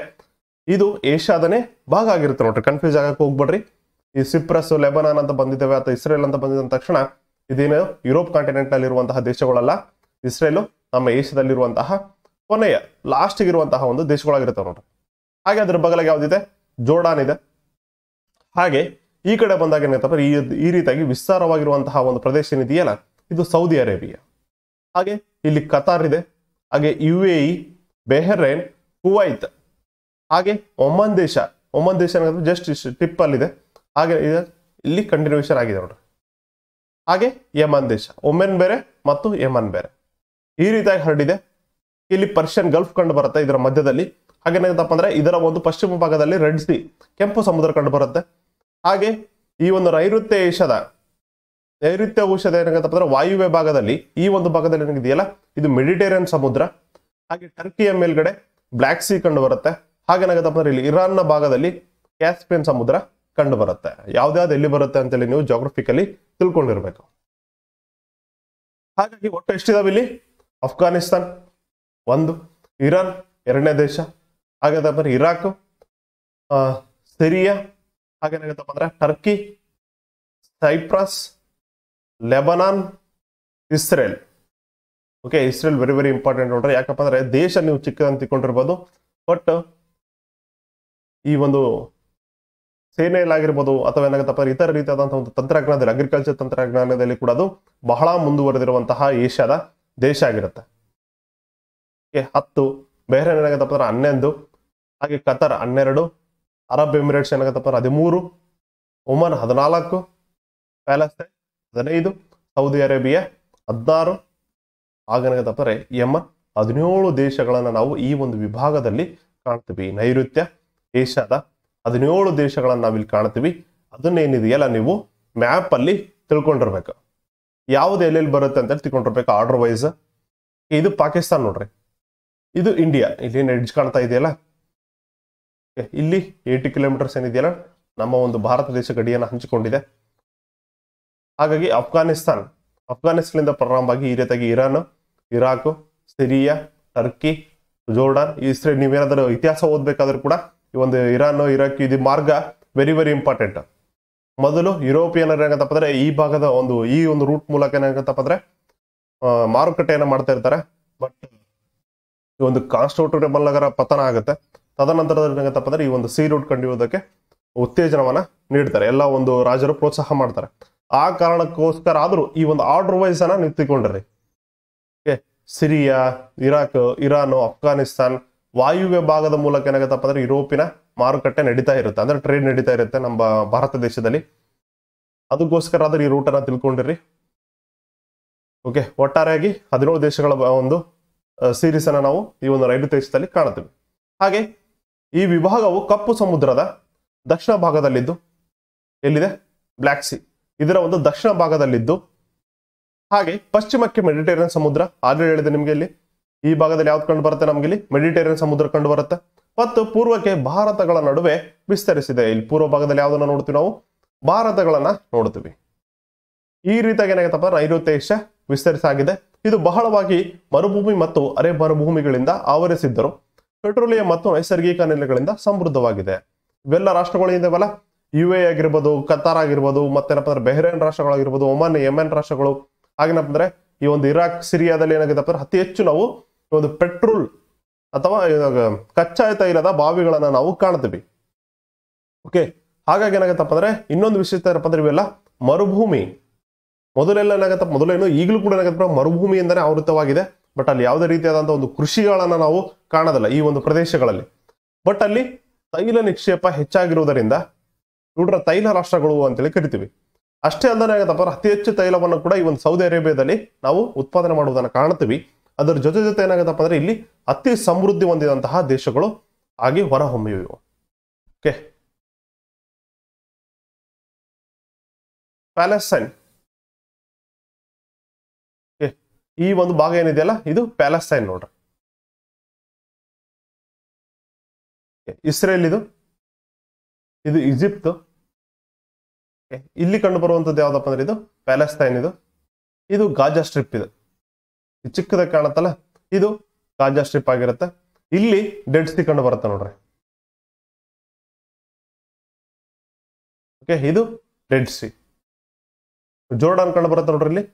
ಇದು ಏಷ್ಯಾದನೇ ಭಾಗ ಆಗಿರುತ್ತೆ ನೋಡ್ರಿ ಕನ್ಫ್ಯೂಸ್ ಆಗಕ್ಕೆ ಹೋಗ್ಬೇಡ್ರಿ ಈ ಸಿಪ್ರಸ್ ಲೆಬನಾನ್ ಅಂತ ಬಂದಿದ್ದಾವೆ ಅಥವಾ ಇಸ್ರೇಲ್ ಅಂತ ಬಂದಿದ್ದ ತಕ್ಷಣ ಇದೇನು ಯುರೋಪ್ ಕಾಂಟಿನೆಂಟ್ ನಲ್ಲಿ ಇರುವಂತಹ ದೇಶಗಳಲ್ಲ ಇಸ್ರೇಲು ನಮ್ಮ ಏಷ್ಯಾದಲ್ಲಿರುವಂತಹ ಕೊನೆಯ ಲಾಸ್ಟ್ ಇರುವಂತಹ ಒಂದು ದೇಶಗಳಾಗಿರುತ್ತೆ ನೋಡ್ರಿ ಹಾಗೆ ಅದ್ರ ಬಗಲಾಗಿ ಯಾವ್ದಿದೆ ಜೋರ್ಡಾನ್ ಇದೆ ಹಾಗೆ ಈ ಕಡೆ ಬಂದಾಗ ಏನಾಯ್ತಪ್ಪ ಈ ಈ ರೀತಿಯಾಗಿ ವಿಸ್ತಾರವಾಗಿರುವಂತಹ ಒಂದು ಪ್ರದೇಶ ಏನಿದೆಯಲ್ಲ ಇದು ಸೌದಿ ಅರೇಬಿಯಾ ಹಾಗೆ ಇಲ್ಲಿ ಕತಾರ್ ಇದೆ ಹಾಗೆ U A E Bahrain Kuwait ಹಾಗೆ ಒಮ್ಮನ್ ದೇಶ ಒಮ್ಮನ್ ದೇಶ ಜಸ್ಟ್ ಟಿಪ್ ಅಲ್ಲಿ ಇದೆ ಹಾಗೆ ಇಲ್ಲಿ ಕಂಟಿನ್ಯೂಷನ್ ಆಗಿದೆ ನೋಡ್ರಿ ಹಾಗೆ ಯಮನ್ ದೇಶ ಒಮೆನ್ ಬೇರೆ ಮತ್ತು ಯಮನ್ ಬೇರೆ ಈ ರೀತಿಯಾಗಿ ಹರಡಿದೆ ಇಲ್ಲಿ ಪರ್ಷಿಯನ್ ಗಲ್ಫ್ ಕಂಡು ಬರುತ್ತೆ ಇದರ ಮಧ್ಯದಲ್ಲಿ ಹಾಗೇನಾಗುತ್ತಪ್ಪ ಅಂದ್ರೆ ಇದರ ಒಂದು ಪಶ್ಚಿಮ ಭಾಗದಲ್ಲಿ ರೆಡ್ ಸಿ ಕೆಂಪು ಸಮುದ್ರ ಕಂಡು ಬರುತ್ತೆ ಹಾಗೆ ಈ ಒಂದು ನೈಋತ್ಯ ಏಷ್ಯಾದ ನೈಋತ್ಯ ಔಷಧ ಏನಾಗತ್ತಪ್ಪ ಅಂದ್ರೆ ವಾಯುವ್ಯ ಭಾಗದಲ್ಲಿ ಈ ಒಂದು ಭಾಗದಲ್ಲಿ ಏನಾಗಿದೆಯಲ್ಲ ಇದು ಮೆಡಿಟೇರಿಯನ್ ಸಮುದ್ರ ಹಾಗೆ ಟರ್ಕಿಯ ಮೇಲ್ಗಡೆ ಬ್ಲಾಕ್ ಸೀ ಕಂಡು ಬರುತ್ತೆ ಹಾಗೇನಾಗತ್ತಪ್ಪ ಅಂದ್ರೆ ಇಲ್ಲಿ ಇರಾನ್ನ ಭಾಗದಲ್ಲಿ ಕ್ಯಾಸ್ಪಿಯನ್ ಸಮುದ್ರ ಕಂಡು ಬರುತ್ತೆ ಯಾವ್ದಾವ್ದು ಎಲ್ಲಿ ಬರುತ್ತೆ ಅಂತೇಳಿ ನೀವು ಜಾಗ್ರಫಿಕಲಿ ತಿಳ್ಕೊಂಡಿರ್ಬೇಕು ಹಾಗಾಗಿ ಒಟ್ಟು ಎಷ್ಟಿದಾವೆ ಇಲ್ಲಿ ಅಫ್ಘಾನಿಸ್ತಾನ್ ಒಂದು ಇರಾನ್ ಎರಡನೇ ದೇಶ ಹಾಗಾದಪ್ಪ ಅಂದ್ರೆ ಇರಾಕ್ ಸಿರಿಯಾ ಹಾಗೇನಾಗತ್ತಪ್ಪ ಅಂದ್ರೆ Turkey Cyprus Lebanon Israel okay Israel very very important ನೋಡ್ರಿ ಯಾಕಪ್ಪ ಅಂದ್ರೆ ದೇಶ ನೀವು ಚಿಕ್ಕದಂತ ತಿಳ್ಕೊಂಡಿರ್ಬೋದು ಬಟ್ ಈ ಒಂದು ಸೇನೆಯಲ್ಲಾಗಿರ್ಬೋದು ಅಥವಾ ಏನಾಗುತ್ತಪ್ಪ ಇತರ ರೀತಿಯಾದಂತಹ ಒಂದು ತಂತ್ರಜ್ಞಾನದಲ್ಲಿ ಅಗ್ರಿಕಲ್ಚರ್ ತಂತ್ರಜ್ಞಾನದಲ್ಲಿ ಕೂಡ ಅದು ಬಹಳ ಮುಂದುವರೆದಿರುವಂತಹ ಏಷ್ಯಾದ ದೇಶ ಆಗಿರುತ್ತೆ ಹತ್ತು ಬೇರೆ ಏನಾಗತ್ತಪ್ಪ ಅಂದ್ರೆ ಹನ್ನೊಂದು ಹಾಗೆ ಕತರ್ ಹನ್ನೆರಡು ಅರಬ್ ಎಮಿರೇಟ್ಸ್ ಏನಾಗತ್ತಪ್ಪ ಅಂದ್ರೆ ಹದಿಮೂರು ಒಮನ್ ಹದಿನಾಲ್ಕು ಪ್ಯಾಲೆಸ್ತೈನ್ ಹದಿನೈದು ಸೌದಿ ಅರೇಬಿಯಾ ಹದಿನಾರು ಆಗನೇ ತಪ್ಪರೆ ಎಮ್ಮ ಹದಿನೇಳು ದೇಶಗಳನ್ನು ನಾವು ಈ ಒಂದು ವಿಭಾಗದಲ್ಲಿ ಕಾಣ್ತೀವಿ ನೈಋತ್ಯ ಏಷ್ಯಾದ ಹದಿನೇಳು ದೇಶಗಳನ್ನು ನಾವಿಲ್ಲಿ ಕಾಣ್ತೀವಿ ಅದನ್ನೇನಿದೆಯಲ್ಲ ನೀವು ಮ್ಯಾಪಲ್ಲಿ ತಿಳ್ಕೊಂಡಿರ್ಬೇಕು ಯಾವುದು ಎಲ್ಲೆಲ್ಲಿ ಬರುತ್ತೆ ಅಂತ ತಿಳ್ಕೊಂಡಿರ್ಬೇಕು ಆರ್ಡರ್ ವೈಸ್ ಇದು ಪಾಕಿಸ್ತಾನ ನೋಡ್ರಿ ಇದು ಇಂಡಿಯಾ ಇಲ್ಲಿ ಏನು ಎಡ್ಜ್ ಕಾಣ್ತಾ ಇದೆಯಲ್ಲ ಇಲ್ಲಿ ಏಯ್ಟಿ ಕಿಲೋಮೀಟರ್ಸ್ ಏನಿದೆಯಲ್ಲ ನಮ್ಮ ಒಂದು ಭಾರತ ದೇಶ ಗಡಿಯನ್ನು ಹಂಚಿಕೊಂಡಿದೆ ಹಾಗಾಗಿ ಅಫ್ಘಾನಿಸ್ತಾನ್ ಅಫ್ಘಾನಿಸ್ತಾನಿಂದ ಪ್ರಾರಂಭವಾಗಿ ಪ್ರಾರಂಭವಾಗಿ ಈ ರೀತಿಯಾಗಿ Iran Iraq Syria Turkey Jordan Israel ನೀವೇನಾದರೂ ಇತಿಹಾಸ ಓದಬೇಕಾದ್ರೂ ಕೂಡ ಈ ಒಂದು ಇರಾನ್ ಇರಾಕ್ ಇದು ಮಾರ್ಗ ವೆರಿ ವೆರಿ ಇಂಪಾರ್ಟೆಂಟ್ ಮೊದಲು ಯುರೋಪಿಯನ್ ಏನಾಗತ್ತಪ್ಪ ಅಂದ್ರೆ ಈ ಭಾಗದ ಒಂದು ಈ ಒಂದು ರೂಟ್ ಮೂಲಕ ಏನಾಗತ್ತಪ್ಪ ಅಂದ್ರೆ ಮಾರುಕಟ್ಟೆಯನ್ನು ಮಾಡ್ತಾ ಇರ್ತಾರೆ ಬಟ್ ಈ ಒಂದು ಕಾನ್ಸ್ಟೋಟೇಬಲ್ ನಗರ ಪತನ ಆಗುತ್ತೆ ತದನಂತರದಲ್ಲಿ ಏನಾಗತ್ತಪ್ಪ ಅಂದ್ರೆ ಈ ಒಂದು ಸಿ ರೂಟ್ ಕಂಡುಹಿಡಿಯೋದಕ್ಕೆ ಉತ್ತೇಜನವನ್ನ ನೀಡ್ತಾರೆ ಎಲ್ಲ ಒಂದು ರಾಜರು ಪ್ರೋತ್ಸಾಹ ಮಾಡ್ತಾರೆ ಆ ಕಾರಣಕ್ಕೋಸ್ಕರ ಆದರೂ ಈ ಒಂದು ಆರ್ಡರ್ ವೈಸ್ ಅನ್ನ ನಿಂತಿಕೊಂಡ್ರಿ okay Syria Iraq Iran Afghanistan ವಾಯುವ್ಯ ಭಾಗದ ಮೂಲಕ ಏನಾಗುತ್ತಪ್ಪ ಅಂದ್ರೆ ಯುರೋಪಿನ ಮಾರುಕಟ್ಟೆ ನಡೀತಾ ಇರುತ್ತೆ ಅಂದ್ರೆ ಟ್ರೇಡ್ ನಡೀತಾ ಇರುತ್ತೆ ನಮ್ಮ ಭಾರತ ದೇಶದಲ್ಲಿ ಅದಕ್ಕೋಸ್ಕರ ಆದ್ರೆ ಈ ಅನ್ನ ತಿಳ್ಕೊಂಡಿರಿ ಓಕೆ ಒಟ್ಟಾರೆಯಾಗಿ ಹದಿನೇಳು ದೇಶಗಳ ಒಂದು ಸೀರೀಸ್ ಅನ್ನ ನಾವು ಈ ಒಂದು ರೈಲು ದೇಶದಲ್ಲಿ ಕಾಣುತ್ತೇವೆ ಹಾಗೆ ಈ ವಿಭಾಗವು ಕಪ್ಪು ಸಮುದ್ರದ ದಕ್ಷಿಣ ಭಾಗದಲ್ಲಿದ್ದು ಎಲ್ಲಿದೆ ಬ್ಲ್ಯಾಕ್ ಸಿ ಇದರ ಒಂದು ದಕ್ಷಿಣ ಭಾಗದಲ್ಲಿದ್ದು ಹಾಗೆ ಪಶ್ಚಿಮಕ್ಕೆ ಮೆಡಿಟೇರಿಯನ್ ಸಮುದ್ರ ಆದ್ರೆ ಹೇಳಿದೆ ನಿಮಗೆ ಇಲ್ಲಿ ಈ ಭಾಗದಲ್ಲಿ ಯಾವ್ದು ಕಂಡು ಬರುತ್ತೆ ನಮ್ಗೆ ಇಲ್ಲಿ ಮೆಡಿಟೇರಿಯನ್ ಸಮುದ್ರ ಕಂಡು ಬರುತ್ತೆ ಮತ್ತು ಪೂರ್ವಕ್ಕೆ ಭಾರತಗಳ ನಡುವೆ ವಿಸ್ತರಿಸಿದೆ ಇಲ್ಲಿ ಪೂರ್ವ ಭಾಗದಲ್ಲಿ ಯಾವುದನ್ನ ನೋಡ್ತೀವಿ ನಾವು ಭಾರತಗಳನ್ನ ನೋಡ್ತೀವಿ ಈ ರೀತಿಯಾಗಿ ಏನಾಗತ್ತಪ್ಪ ನೈಋತ್ಯ ಏಷ್ಯಾ ವಿಸ್ತರಿಸಾಗಿದೆ ಇದು ಬಹಳವಾಗಿ ಮರುಭೂಮಿ ಮತ್ತು ಅರೆ ಮರುಭೂಮಿಗಳಿಂದ ಆವರಿಸಿದ್ದರು ಪೆಟ್ರೋಲಿಯಂ ಮತ್ತು ನೈಸರ್ಗಿಕ ಅನಿಲಗಳಿಂದ ಸಮೃದ್ಧವಾಗಿದೆ ಇವೆಲ್ಲ ರಾಷ್ಟ್ರಗಳು ಯು ಎ ಆಗಿರ್ಬೋದು ಕತಾರ್ ಆಗಿರ್ಬೋದು ಮತ್ತೇನಪ್ಪ ಅಂದ್ರೆ ಬೆಹ್ರೇನ್ ರಾಷ್ಟ್ರಗಳಾಗಿರ್ಬೋದು ಒಮಾನ್ ಯಮೆನ್ ರಾಷ್ಟ್ರಗಳು ಹಾಗೇನಪ್ಪ ಅಂದ್ರೆ ಈ ಒಂದು ಇರಾಕ್ ಸಿರಿಯಾದಲ್ಲಿ ಏನಾಗಿದೆ ಅಂದ್ರೆ ಅತಿ ಹೆಚ್ಚು ನಾವು ಒಂದು ಪೆಟ್ರೋಲ್ ಅಥವಾ ಕಚ್ಚಾ ತೈಲದ ಬಾವಿಗಳನ್ನ ನಾವು ಕಾಣ್ತೀವಿ ಓಕೆ ಹಾಗಾಗಿ ಏನಾಗತ್ತಪ್ಪ ಅಂದ್ರೆ ಇನ್ನೊಂದು ವಿಶೇಷತೆ ಏನಪ್ಪ ಅಂದ್ರೆ ಇವೆಲ್ಲ ಮರುಭೂಮಿ ಮೊದಲೆಲ್ಲ ಏನಾಗತ್ತಪ್ಪ ಮೊದಲೇನು ಈಗಲೂ ಕೂಡ ಏನಾಗತ್ತಪ್ಪ ಮರುಭೂಮಿ ಎಂದರೆ ಆವೃತವಾಗಿದೆ ಬಟ್ ಅಲ್ಲಿ ಯಾವುದೇ ರೀತಿಯಾದಂತಹ ಒಂದು ಕೃಷಿಗಳನ್ನ ನಾವು ಕಾಣೋದಿಲ್ಲ ಈ ಒಂದು ಪ್ರದೇಶಗಳಲ್ಲಿ ಬಟ್ ಅಲ್ಲಿ ತೈಲ ನಿಕ್ಷೇಪ ಹೆಚ್ಚಾಗಿರುವುದರಿಂದ ನೋಡ್ರ ತೈಲ ರಾಷ್ಟ್ರಗಳು ಅಂತೇಳಿ ಕರಿತೀವಿ ಅಷ್ಟೇ ಅಲ್ಲದೆ ಆಗತ್ತಪ್ಪ ಅತಿ ಹೆಚ್ಚು ತೈಲವನ್ನು ಕೂಡ ಈ ಒಂದು ಸೌದಿ ಅರೇಬಿಯಾದಲ್ಲಿ ನಾವು ಉತ್ಪಾದನೆ ಮಾಡುವುದನ್ನು ಕಾಣ್ತೀವಿ ಅದರ ಜೊತೆ ಜೊತೆ ಏನಾಗತ್ತಪ್ಪ ಅಂದ್ರೆ ಇಲ್ಲಿ ಅತಿ ಸಮೃದ್ಧಿ ಹೊಂದಿದಂತಹ ದೇಶಗಳು ಆಗಿ ಹೊರಹೊಮ್ಮಿವೆ ಓಕೆ ಪ್ಯಾಲೆಸ್ಟೈನ್ ಈ ಒಂದು ಭಾಗ ಏನಿದೆಯಲ್ಲ ಇದು ಪ್ಯಾಲೆಸ್ಟೈನ್ ನೋಡ್ರಿ ಇಸ್ರೇಲ್ ಇದು ಇದು ಈಜಿಪ್ಟ್ ಇಲ್ಲಿ ಕಂಡು ಬರುವಂಥದ್ದು ಯಾವ್ದಪ್ಪ ಅಂದ್ರೆ ಇದು ಪ್ಯಾಲೆಸ್ತೈನ್ ಇದು ಇದು ಗಾಜಾ ಸ್ಟ್ರಿಪ್ ಇದು ಚಿಕ್ಕದಾಗಿ ಕಾಣತ್ತಲ್ಲ ಇದು ಗಾಜಾ ಸ್ಟ್ರಿಪ್ ಆಗಿರುತ್ತೆ ಇಲ್ಲಿ ಡೆಡ್ ಸಿ ಕಂಡು ಬರುತ್ತೆ ನೋಡ್ರಿ ಓಕೆ ಇದು ಡೆಡ್ ಸಿ ಜೋರ್ಡಾನ್ ಕಂಡು ಬರುತ್ತೆ ನೋಡ್ರಿ ಇಲ್ಲಿ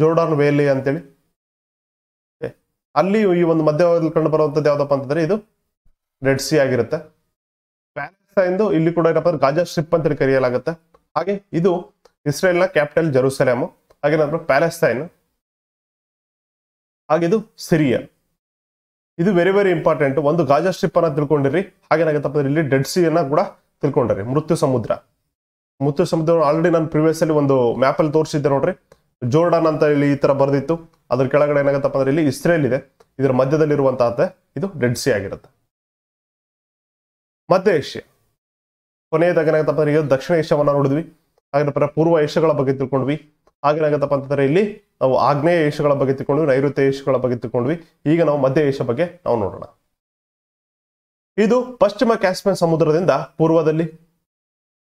ಜೋರ್ಡಾನ್ ವೇಲಿ ಅಂತೇಳಿ ಅಲ್ಲಿ ಈ ಒಂದು ಮಧ್ಯದಲ್ಲಿ ಕಂಡು ಬರುವಂಥದ್ದು ಯಾವ್ದಪ್ಪ ಅಂತಂದ್ರೆ ಇದು ರೆಡ್ ಸಿ ಆಗಿರುತ್ತೆ ಪ್ಯಾಲೆಸ್ತೈನ್ದು ಇಲ್ಲಿ ಕೂಡ ಏನಪ್ಪ ಗಾಜಾ ಸ್ಟ್ರಿಪ್ ಅಂತೇಳಿ ಕರೆಯಲಾಗುತ್ತೆ ಹಾಗೆ ಇದು ಇಸ್ರೇಲ್ನ ಕ್ಯಾಪಿಟಲ್ ಜೆರೂಸಲೇಮು ಹಾಗೇನಾದ್ರು ಪ್ಯಾಲೆಸ್ತೈನ್ ಇದು ಸಿರಿಯಾ ಇದು ವೆರಿ ವೆರಿ ಇಂಪಾರ್ಟೆಂಟ್ ಒಂದು ಗಾಜಾ ಸ್ಟ್ರಿಪ್ ಅನ್ನ ತಿಳ್ಕೊಂಡಿರಿ ಹಾಗೇನಾಗತ್ತಪ್ಪ ಇಲ್ಲಿ ಡೆಡ್ ಸಿ ಅನ್ನ ಕೂಡ ತಿಳ್ಕೊಂಡ್ರಿ ಮೃತ್ಯು ಸಮುದ್ರ ಮೃತ್ಯು ಸಮುದ್ರ ಆಲ್ರೆಡಿ ನಾನು ಪ್ರೀವಿಯಸ್ ಅಲ್ಲಿ ಒಂದು ಮ್ಯಾಪ್ ಅಲ್ಲಿ ತೋರಿಸಿದ್ದೆ ನೋಡ್ರಿ ಜೋರ್ಡನ್ ಅಂತ ಇಲ್ಲಿ ಈ ತರ ಬರೆದಿತ್ತು ಅದ್ರ ಕೆಳಗಡೆ ಏನಾಗತ್ತಪ್ಪ ಅಂದ್ರೆ ಇಲ್ಲಿ ಇಸ್ರೇಲ್ ಇದೆ ಇದರ ಮಧ್ಯದಲ್ಲಿ ಇರುವಂತಹದ್ದೇ ಇದು ಡೆಡ್ ಸಿ ಆಗಿರುತ್ತೆ ಮಧ್ಯ ಏಷ್ಯಾ ಏನಾಗತ್ತಪ್ಪ ಅಂದ್ರೆ ದಕ್ಷಿಣ ಏಷ್ಯಾವನ್ನು ನೋಡಿದ್ವಿ ಹಾಗೇನಪ್ಪ ಪೂರ್ವ ಏಷ್ಯಾಗಳ ಬಗ್ಗೆ ತಿಳ್ಕೊಂಡ್ವಿ ಹಾಗೇನಾಗತ್ತಪ್ಪ ಅಂತಂದ್ರೆ ಇಲ್ಲಿ ನಾವು ಆಗ್ನೇಯ ಏಷ್ಯಗಳ ಬಗ್ಗೆ ತಿಳ್ಕೊಂಡ್ವಿ ನೈಋತ್ಯ ಏಷ್ಯಗಳ ಬಗ್ಗೆ ತಿಳ್ಕೊಂಡ್ವಿ ಈಗ ನಾವು ಮಧ್ಯ ಏಷ್ಯಾ ಬಗ್ಗೆ ನಾವು ನೋಡೋಣ ಇದು ಪಶ್ಚಿಮ ಕ್ಯಾಸ್ಪಿಯನ್ ಸಮುದ್ರದಿಂದ ಪೂರ್ವದಲ್ಲಿ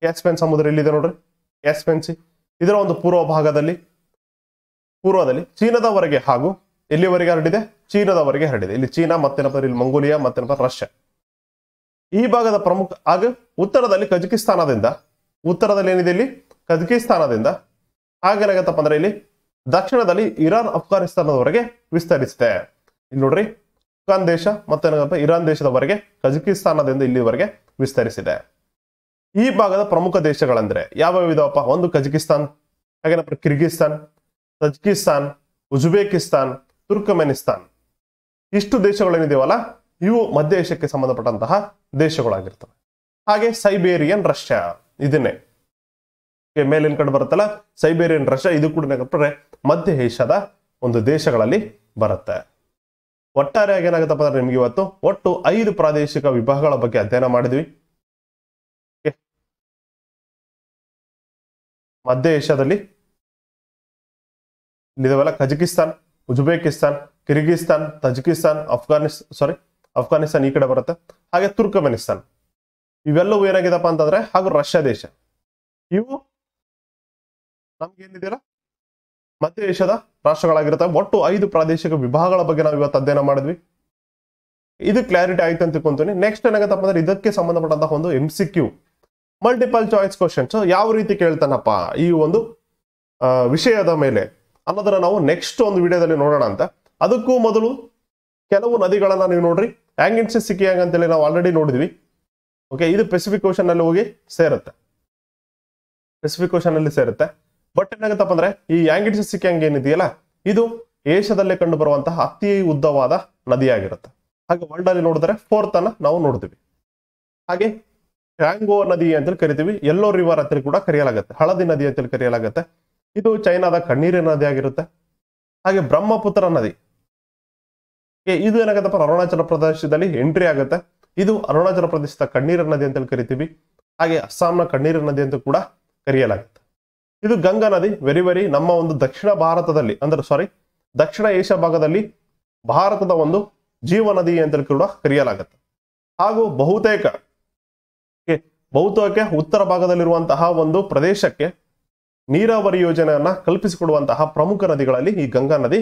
ಕ್ಯಾಸ್ಪಿಯನ್ ಸಮುದ್ರ ಎಲ್ಲಿದೆ ನೋಡ್ರಿ ಕ್ಯಾಸ್ಪಿಯನ್ ಸಿ ಇದರ ಒಂದು ಪೂರ್ವ ಭಾಗದಲ್ಲಿ ಪೂರ್ವದಲ್ಲಿ ಚೀನಾದವರೆಗೆ ಹಾಗೂ ಎಲ್ಲಿವರೆಗೆ ಹರಡಿದೆ ಚೀನಾದವರೆಗೆ ಹರಡಿದೆ ಇಲ್ಲಿ ಚೀನಾ ಮತ್ತೇನಪ್ಪ ಇಲ್ಲಿ ಮಂಗೋಲಿಯಾ ಮತ್ತೇನಪ್ಪ ರಷ್ಯಾ ಈ ಭಾಗದ ಪ್ರಮುಖ ಆಗ ಉತ್ತರದಲ್ಲಿ ಕಜಕಿಸ್ತಾನದಿಂದ ಉತ್ತರದಲ್ಲಿ ಏನಿದೆ ಇಲ್ಲಿ ಕಜಕಿಸ್ತಾನದಿಂದ ಆಗೇನಾಗತ್ತಪ್ಪ ಅಂದ್ರೆ ಇಲ್ಲಿ ದಕ್ಷಿಣದಲ್ಲಿ ಇರಾನ್ ಅಫ್ಘಾನಿಸ್ತಾನದವರೆಗೆ ವಿಸ್ತರಿಸಿದೆ ಇಲ್ಲಿ ನೋಡ್ರಿ ಅಫ್ಘಾನ್ ದೇಶ ಮತ್ತೇನಾಗಪ್ಪ ಇರಾನ್ ದೇಶದವರೆಗೆ ಕಜಕಿಸ್ತಾನದಿಂದ ಇಲ್ಲಿವರೆಗೆ ವಿಸ್ತರಿಸಿದೆ ಈ ಭಾಗದ ಪ್ರಮುಖ ದೇಶಗಳಂದ್ರೆ ಯಾವ ವಿಧವಪ್ಪ ಒಂದು ಕಜಕಿಸ್ತಾನ್ ಹಾಗೇನಪ್ಪ ಕಿರ್ಗಿಸ್ತಾನ್ ತಜಕಿಸ್ತಾನ್ ಉಜ್ಬೇಕಿಸ್ತಾನ್ ತುರ್ಕಮೆನಿಸ್ತಾನ್ ಇಷ್ಟು ದೇಶಗಳೇನಿದೆಯವಲ್ಲ ಇವು ಮಧ್ಯ ಏಷ್ಯಾಕ್ಕೆ ಸಂಬಂಧಪಟ್ಟಂತಹ ದೇಶಗಳಾಗಿರ್ತವೆ ಹಾಗೆ ಸೈಬೇರಿಯನ್ ರಷ್ಯಾ ಇದನ್ನೇ ಮೇಲಿನ ಕಡೆ ಬರುತ್ತಲ್ಲ ಸೈಬೇರಿಯನ್ ರಷ್ಯಾ ಇದು ಕೂಡ ಮಧ್ಯ ಏಷ್ಯಾದ ಒಂದು ದೇಶಗಳಲ್ಲಿ ಬರುತ್ತೆ ಒಟ್ಟಾರೆಯಾಗಿ ಏನಾಗುತ್ತಪ್ಪ ಅಂದ್ರೆ ನಿಮ್ಗೆ ಇವತ್ತು ಒಟ್ಟು ಐದು ಪ್ರಾದೇಶಿಕ ವಿಭಾಗಗಳ ಬಗ್ಗೆ ಅಧ್ಯಯನ ಮಾಡಿದ್ವಿ ಮಧ್ಯ ಏಷ್ಯಾದಲ್ಲಿ ಇಲ್ಲಿದವೆಲ್ಲ Kazakhstan Uzbekistan Kyrgyzstan Tajikistan Afghanistan sorry Afghanistan ಈ ಕಡೆ ಬರುತ್ತೆ ಹಾಗೆ ತುರ್ಕಮೆನಿಸ್ತಾನ್ ಇವೆಲ್ಲವೂ ಏನಾಗಿದೆಪ್ಪ ಅಂತಂದ್ರೆ ಹಾಗೂ ರಷ್ಯಾ ದೇಶ ಇವು ನಮ್ಗೇನಿದೆಯಲ್ಲ ಮಧ್ಯ ಏಷ್ಯಾದ ರಾಷ್ಟ್ರಗಳಾಗಿರುತ್ತೆ ಒಟ್ಟು ಐದು ಪ್ರಾದೇಶಿಕ ವಿಭಾಗಗಳ ಬಗ್ಗೆ ನಾವು ಇವತ್ತು ಅಧ್ಯಯನ ಮಾಡಿದ್ವಿ ಇದು ಕ್ಲಾರಿಟಿ ಆಯ್ತು ಅಂತ ತಿಳ್ಕೊಂತೀನಿ ನೆಕ್ಸ್ಟ್ ಏನಾಗತ್ತಪ್ಪ ಅಂದ್ರೆ ಇದಕ್ಕೆ ಸಂಬಂಧಪಟ್ಟಂತಹ ಒಂದು M C Q multiple choice questions ಯಾವ ರೀತಿ ಕೇಳ್ತಾನಪ್ಪ ಈ ಒಂದು ವಿಷಯದ ಮೇಲೆ ಅನ್ನೋದನ್ನ ನಾವು ನೆಕ್ಸ್ಟ್ ಒಂದು ವಿಡಿಯೋದಲ್ಲಿ ನೋಡೋಣ ಅಂತ ಅದಕ್ಕೂ ಮೊದಲು ಕೆಲವು ನದಿಗಳನ್ನ ನೀವು ನೋಡ್ರಿ ಹ್ಯಾಂಗ್ ಸಿಕ್ಕಿ ಹ್ಯಾಂಗ್ ಅಂತೇಳಿ ನಾವು ಆಲ್ರೆಡಿ ನೋಡಿದ್ವಿ ಓಕೆ ಇದು ಪೆಸಿಫಿಕ್ ಓಷನ್ ಅಲ್ಲಿ ಹೋಗಿ ಸೇರುತ್ತೆ ಪೆಸಿಫಿಕ್ ಓಷನ್ ಅಲ್ಲಿ ಸೇರುತ್ತೆ ಬಟ್ ಏನಾಗುತ್ತಪ್ಪ ಅಂದ್ರೆ ಈ ಹ್ಯಾಂಗ್ ಸಿಕ್ಕಿ ಏನಿದೆಯಲ್ಲ ಇದು ಏಷ್ಯಾದಲ್ಲೇ ಕಂಡು ಬರುವಂತಹ ಅತಿ ಉದ್ದವಾದ ನದಿಯಾಗಿರುತ್ತೆ ಹಾಗೆ ವರ್ಲ್ಡ್ ಅಲ್ಲಿ ನೋಡಿದ್ರೆ ಫೋರ್ತ್ ಅನ್ನ ನಾವು ನೋಡ್ತೀವಿ ಹಾಗೆ ಟ್ಯಾಂಗೋ ನದಿ ಅಂತೇಳಿ ಕರಿತೀವಿ ಎಲ್ಲೋ ರಿವರ್ ಅಂತೇಳಿ ಕೂಡ ಕರೆಯಲಾಗುತ್ತೆ ಹಳದಿ ನದಿ ಅಂತೇಳಿ ಕರೆಯಲಾಗುತ್ತೆ ಇದು ಚೈನಾದ ಕಣ್ಣೀರಿನ ನದಿ ಆಗಿರುತ್ತೆ ಹಾಗೆ ಬ್ರಹ್ಮಪುತ್ರ ನದಿ ಇದು ಏನಾಗತ್ತಪ್ಪ ಅರುಣಾಚಲ ಪ್ರದೇಶದಲ್ಲಿ ಎಂಟ್ರಿ ಆಗುತ್ತೆ ಇದು ಅರುಣಾಚಲ ಪ್ರದೇಶದ ಕಣ್ಣೀರ ನದಿ ಅಂತೇಳಿ ಕರಿತೀವಿ ಹಾಗೆ ಅಸ್ಸಾಂನ ಕಣ್ಣೀರ ನದಿ ಅಂತ ಕೂಡ ಕರೆಯಲಾಗುತ್ತೆ ಇದು ಗಂಗಾ ನದಿ ವೆರಿ ವೆರಿ ನಮ್ಮ ಒಂದು ದಕ್ಷಿಣ ಭಾರತದಲ್ಲಿ ಅಂದ್ರೆ ಸಾರಿ ದಕ್ಷಿಣ ಏಷ್ಯಾ ಭಾಗದಲ್ಲಿ ಭಾರತದ ಒಂದು ಜೀವ ನದಿ ಅಂತೇಳಿ ಕೂಡ ಕರೆಯಲಾಗುತ್ತೆ ಹಾಗೂ ಬಹುತೇಕ ಬಹುತೇಕ ಉತ್ತರ ಭಾಗದಲ್ಲಿರುವಂತಹ ಒಂದು ಪ್ರದೇಶಕ್ಕೆ ನೀರಾವರಿ ಯೋಜನೆಯನ್ನ ಕಲ್ಪಿಸಿಕೊಡುವಂತಹ ಪ್ರಮುಖ ನದಿಗಳಲ್ಲಿ ಈ ಗಂಗಾ ನದಿ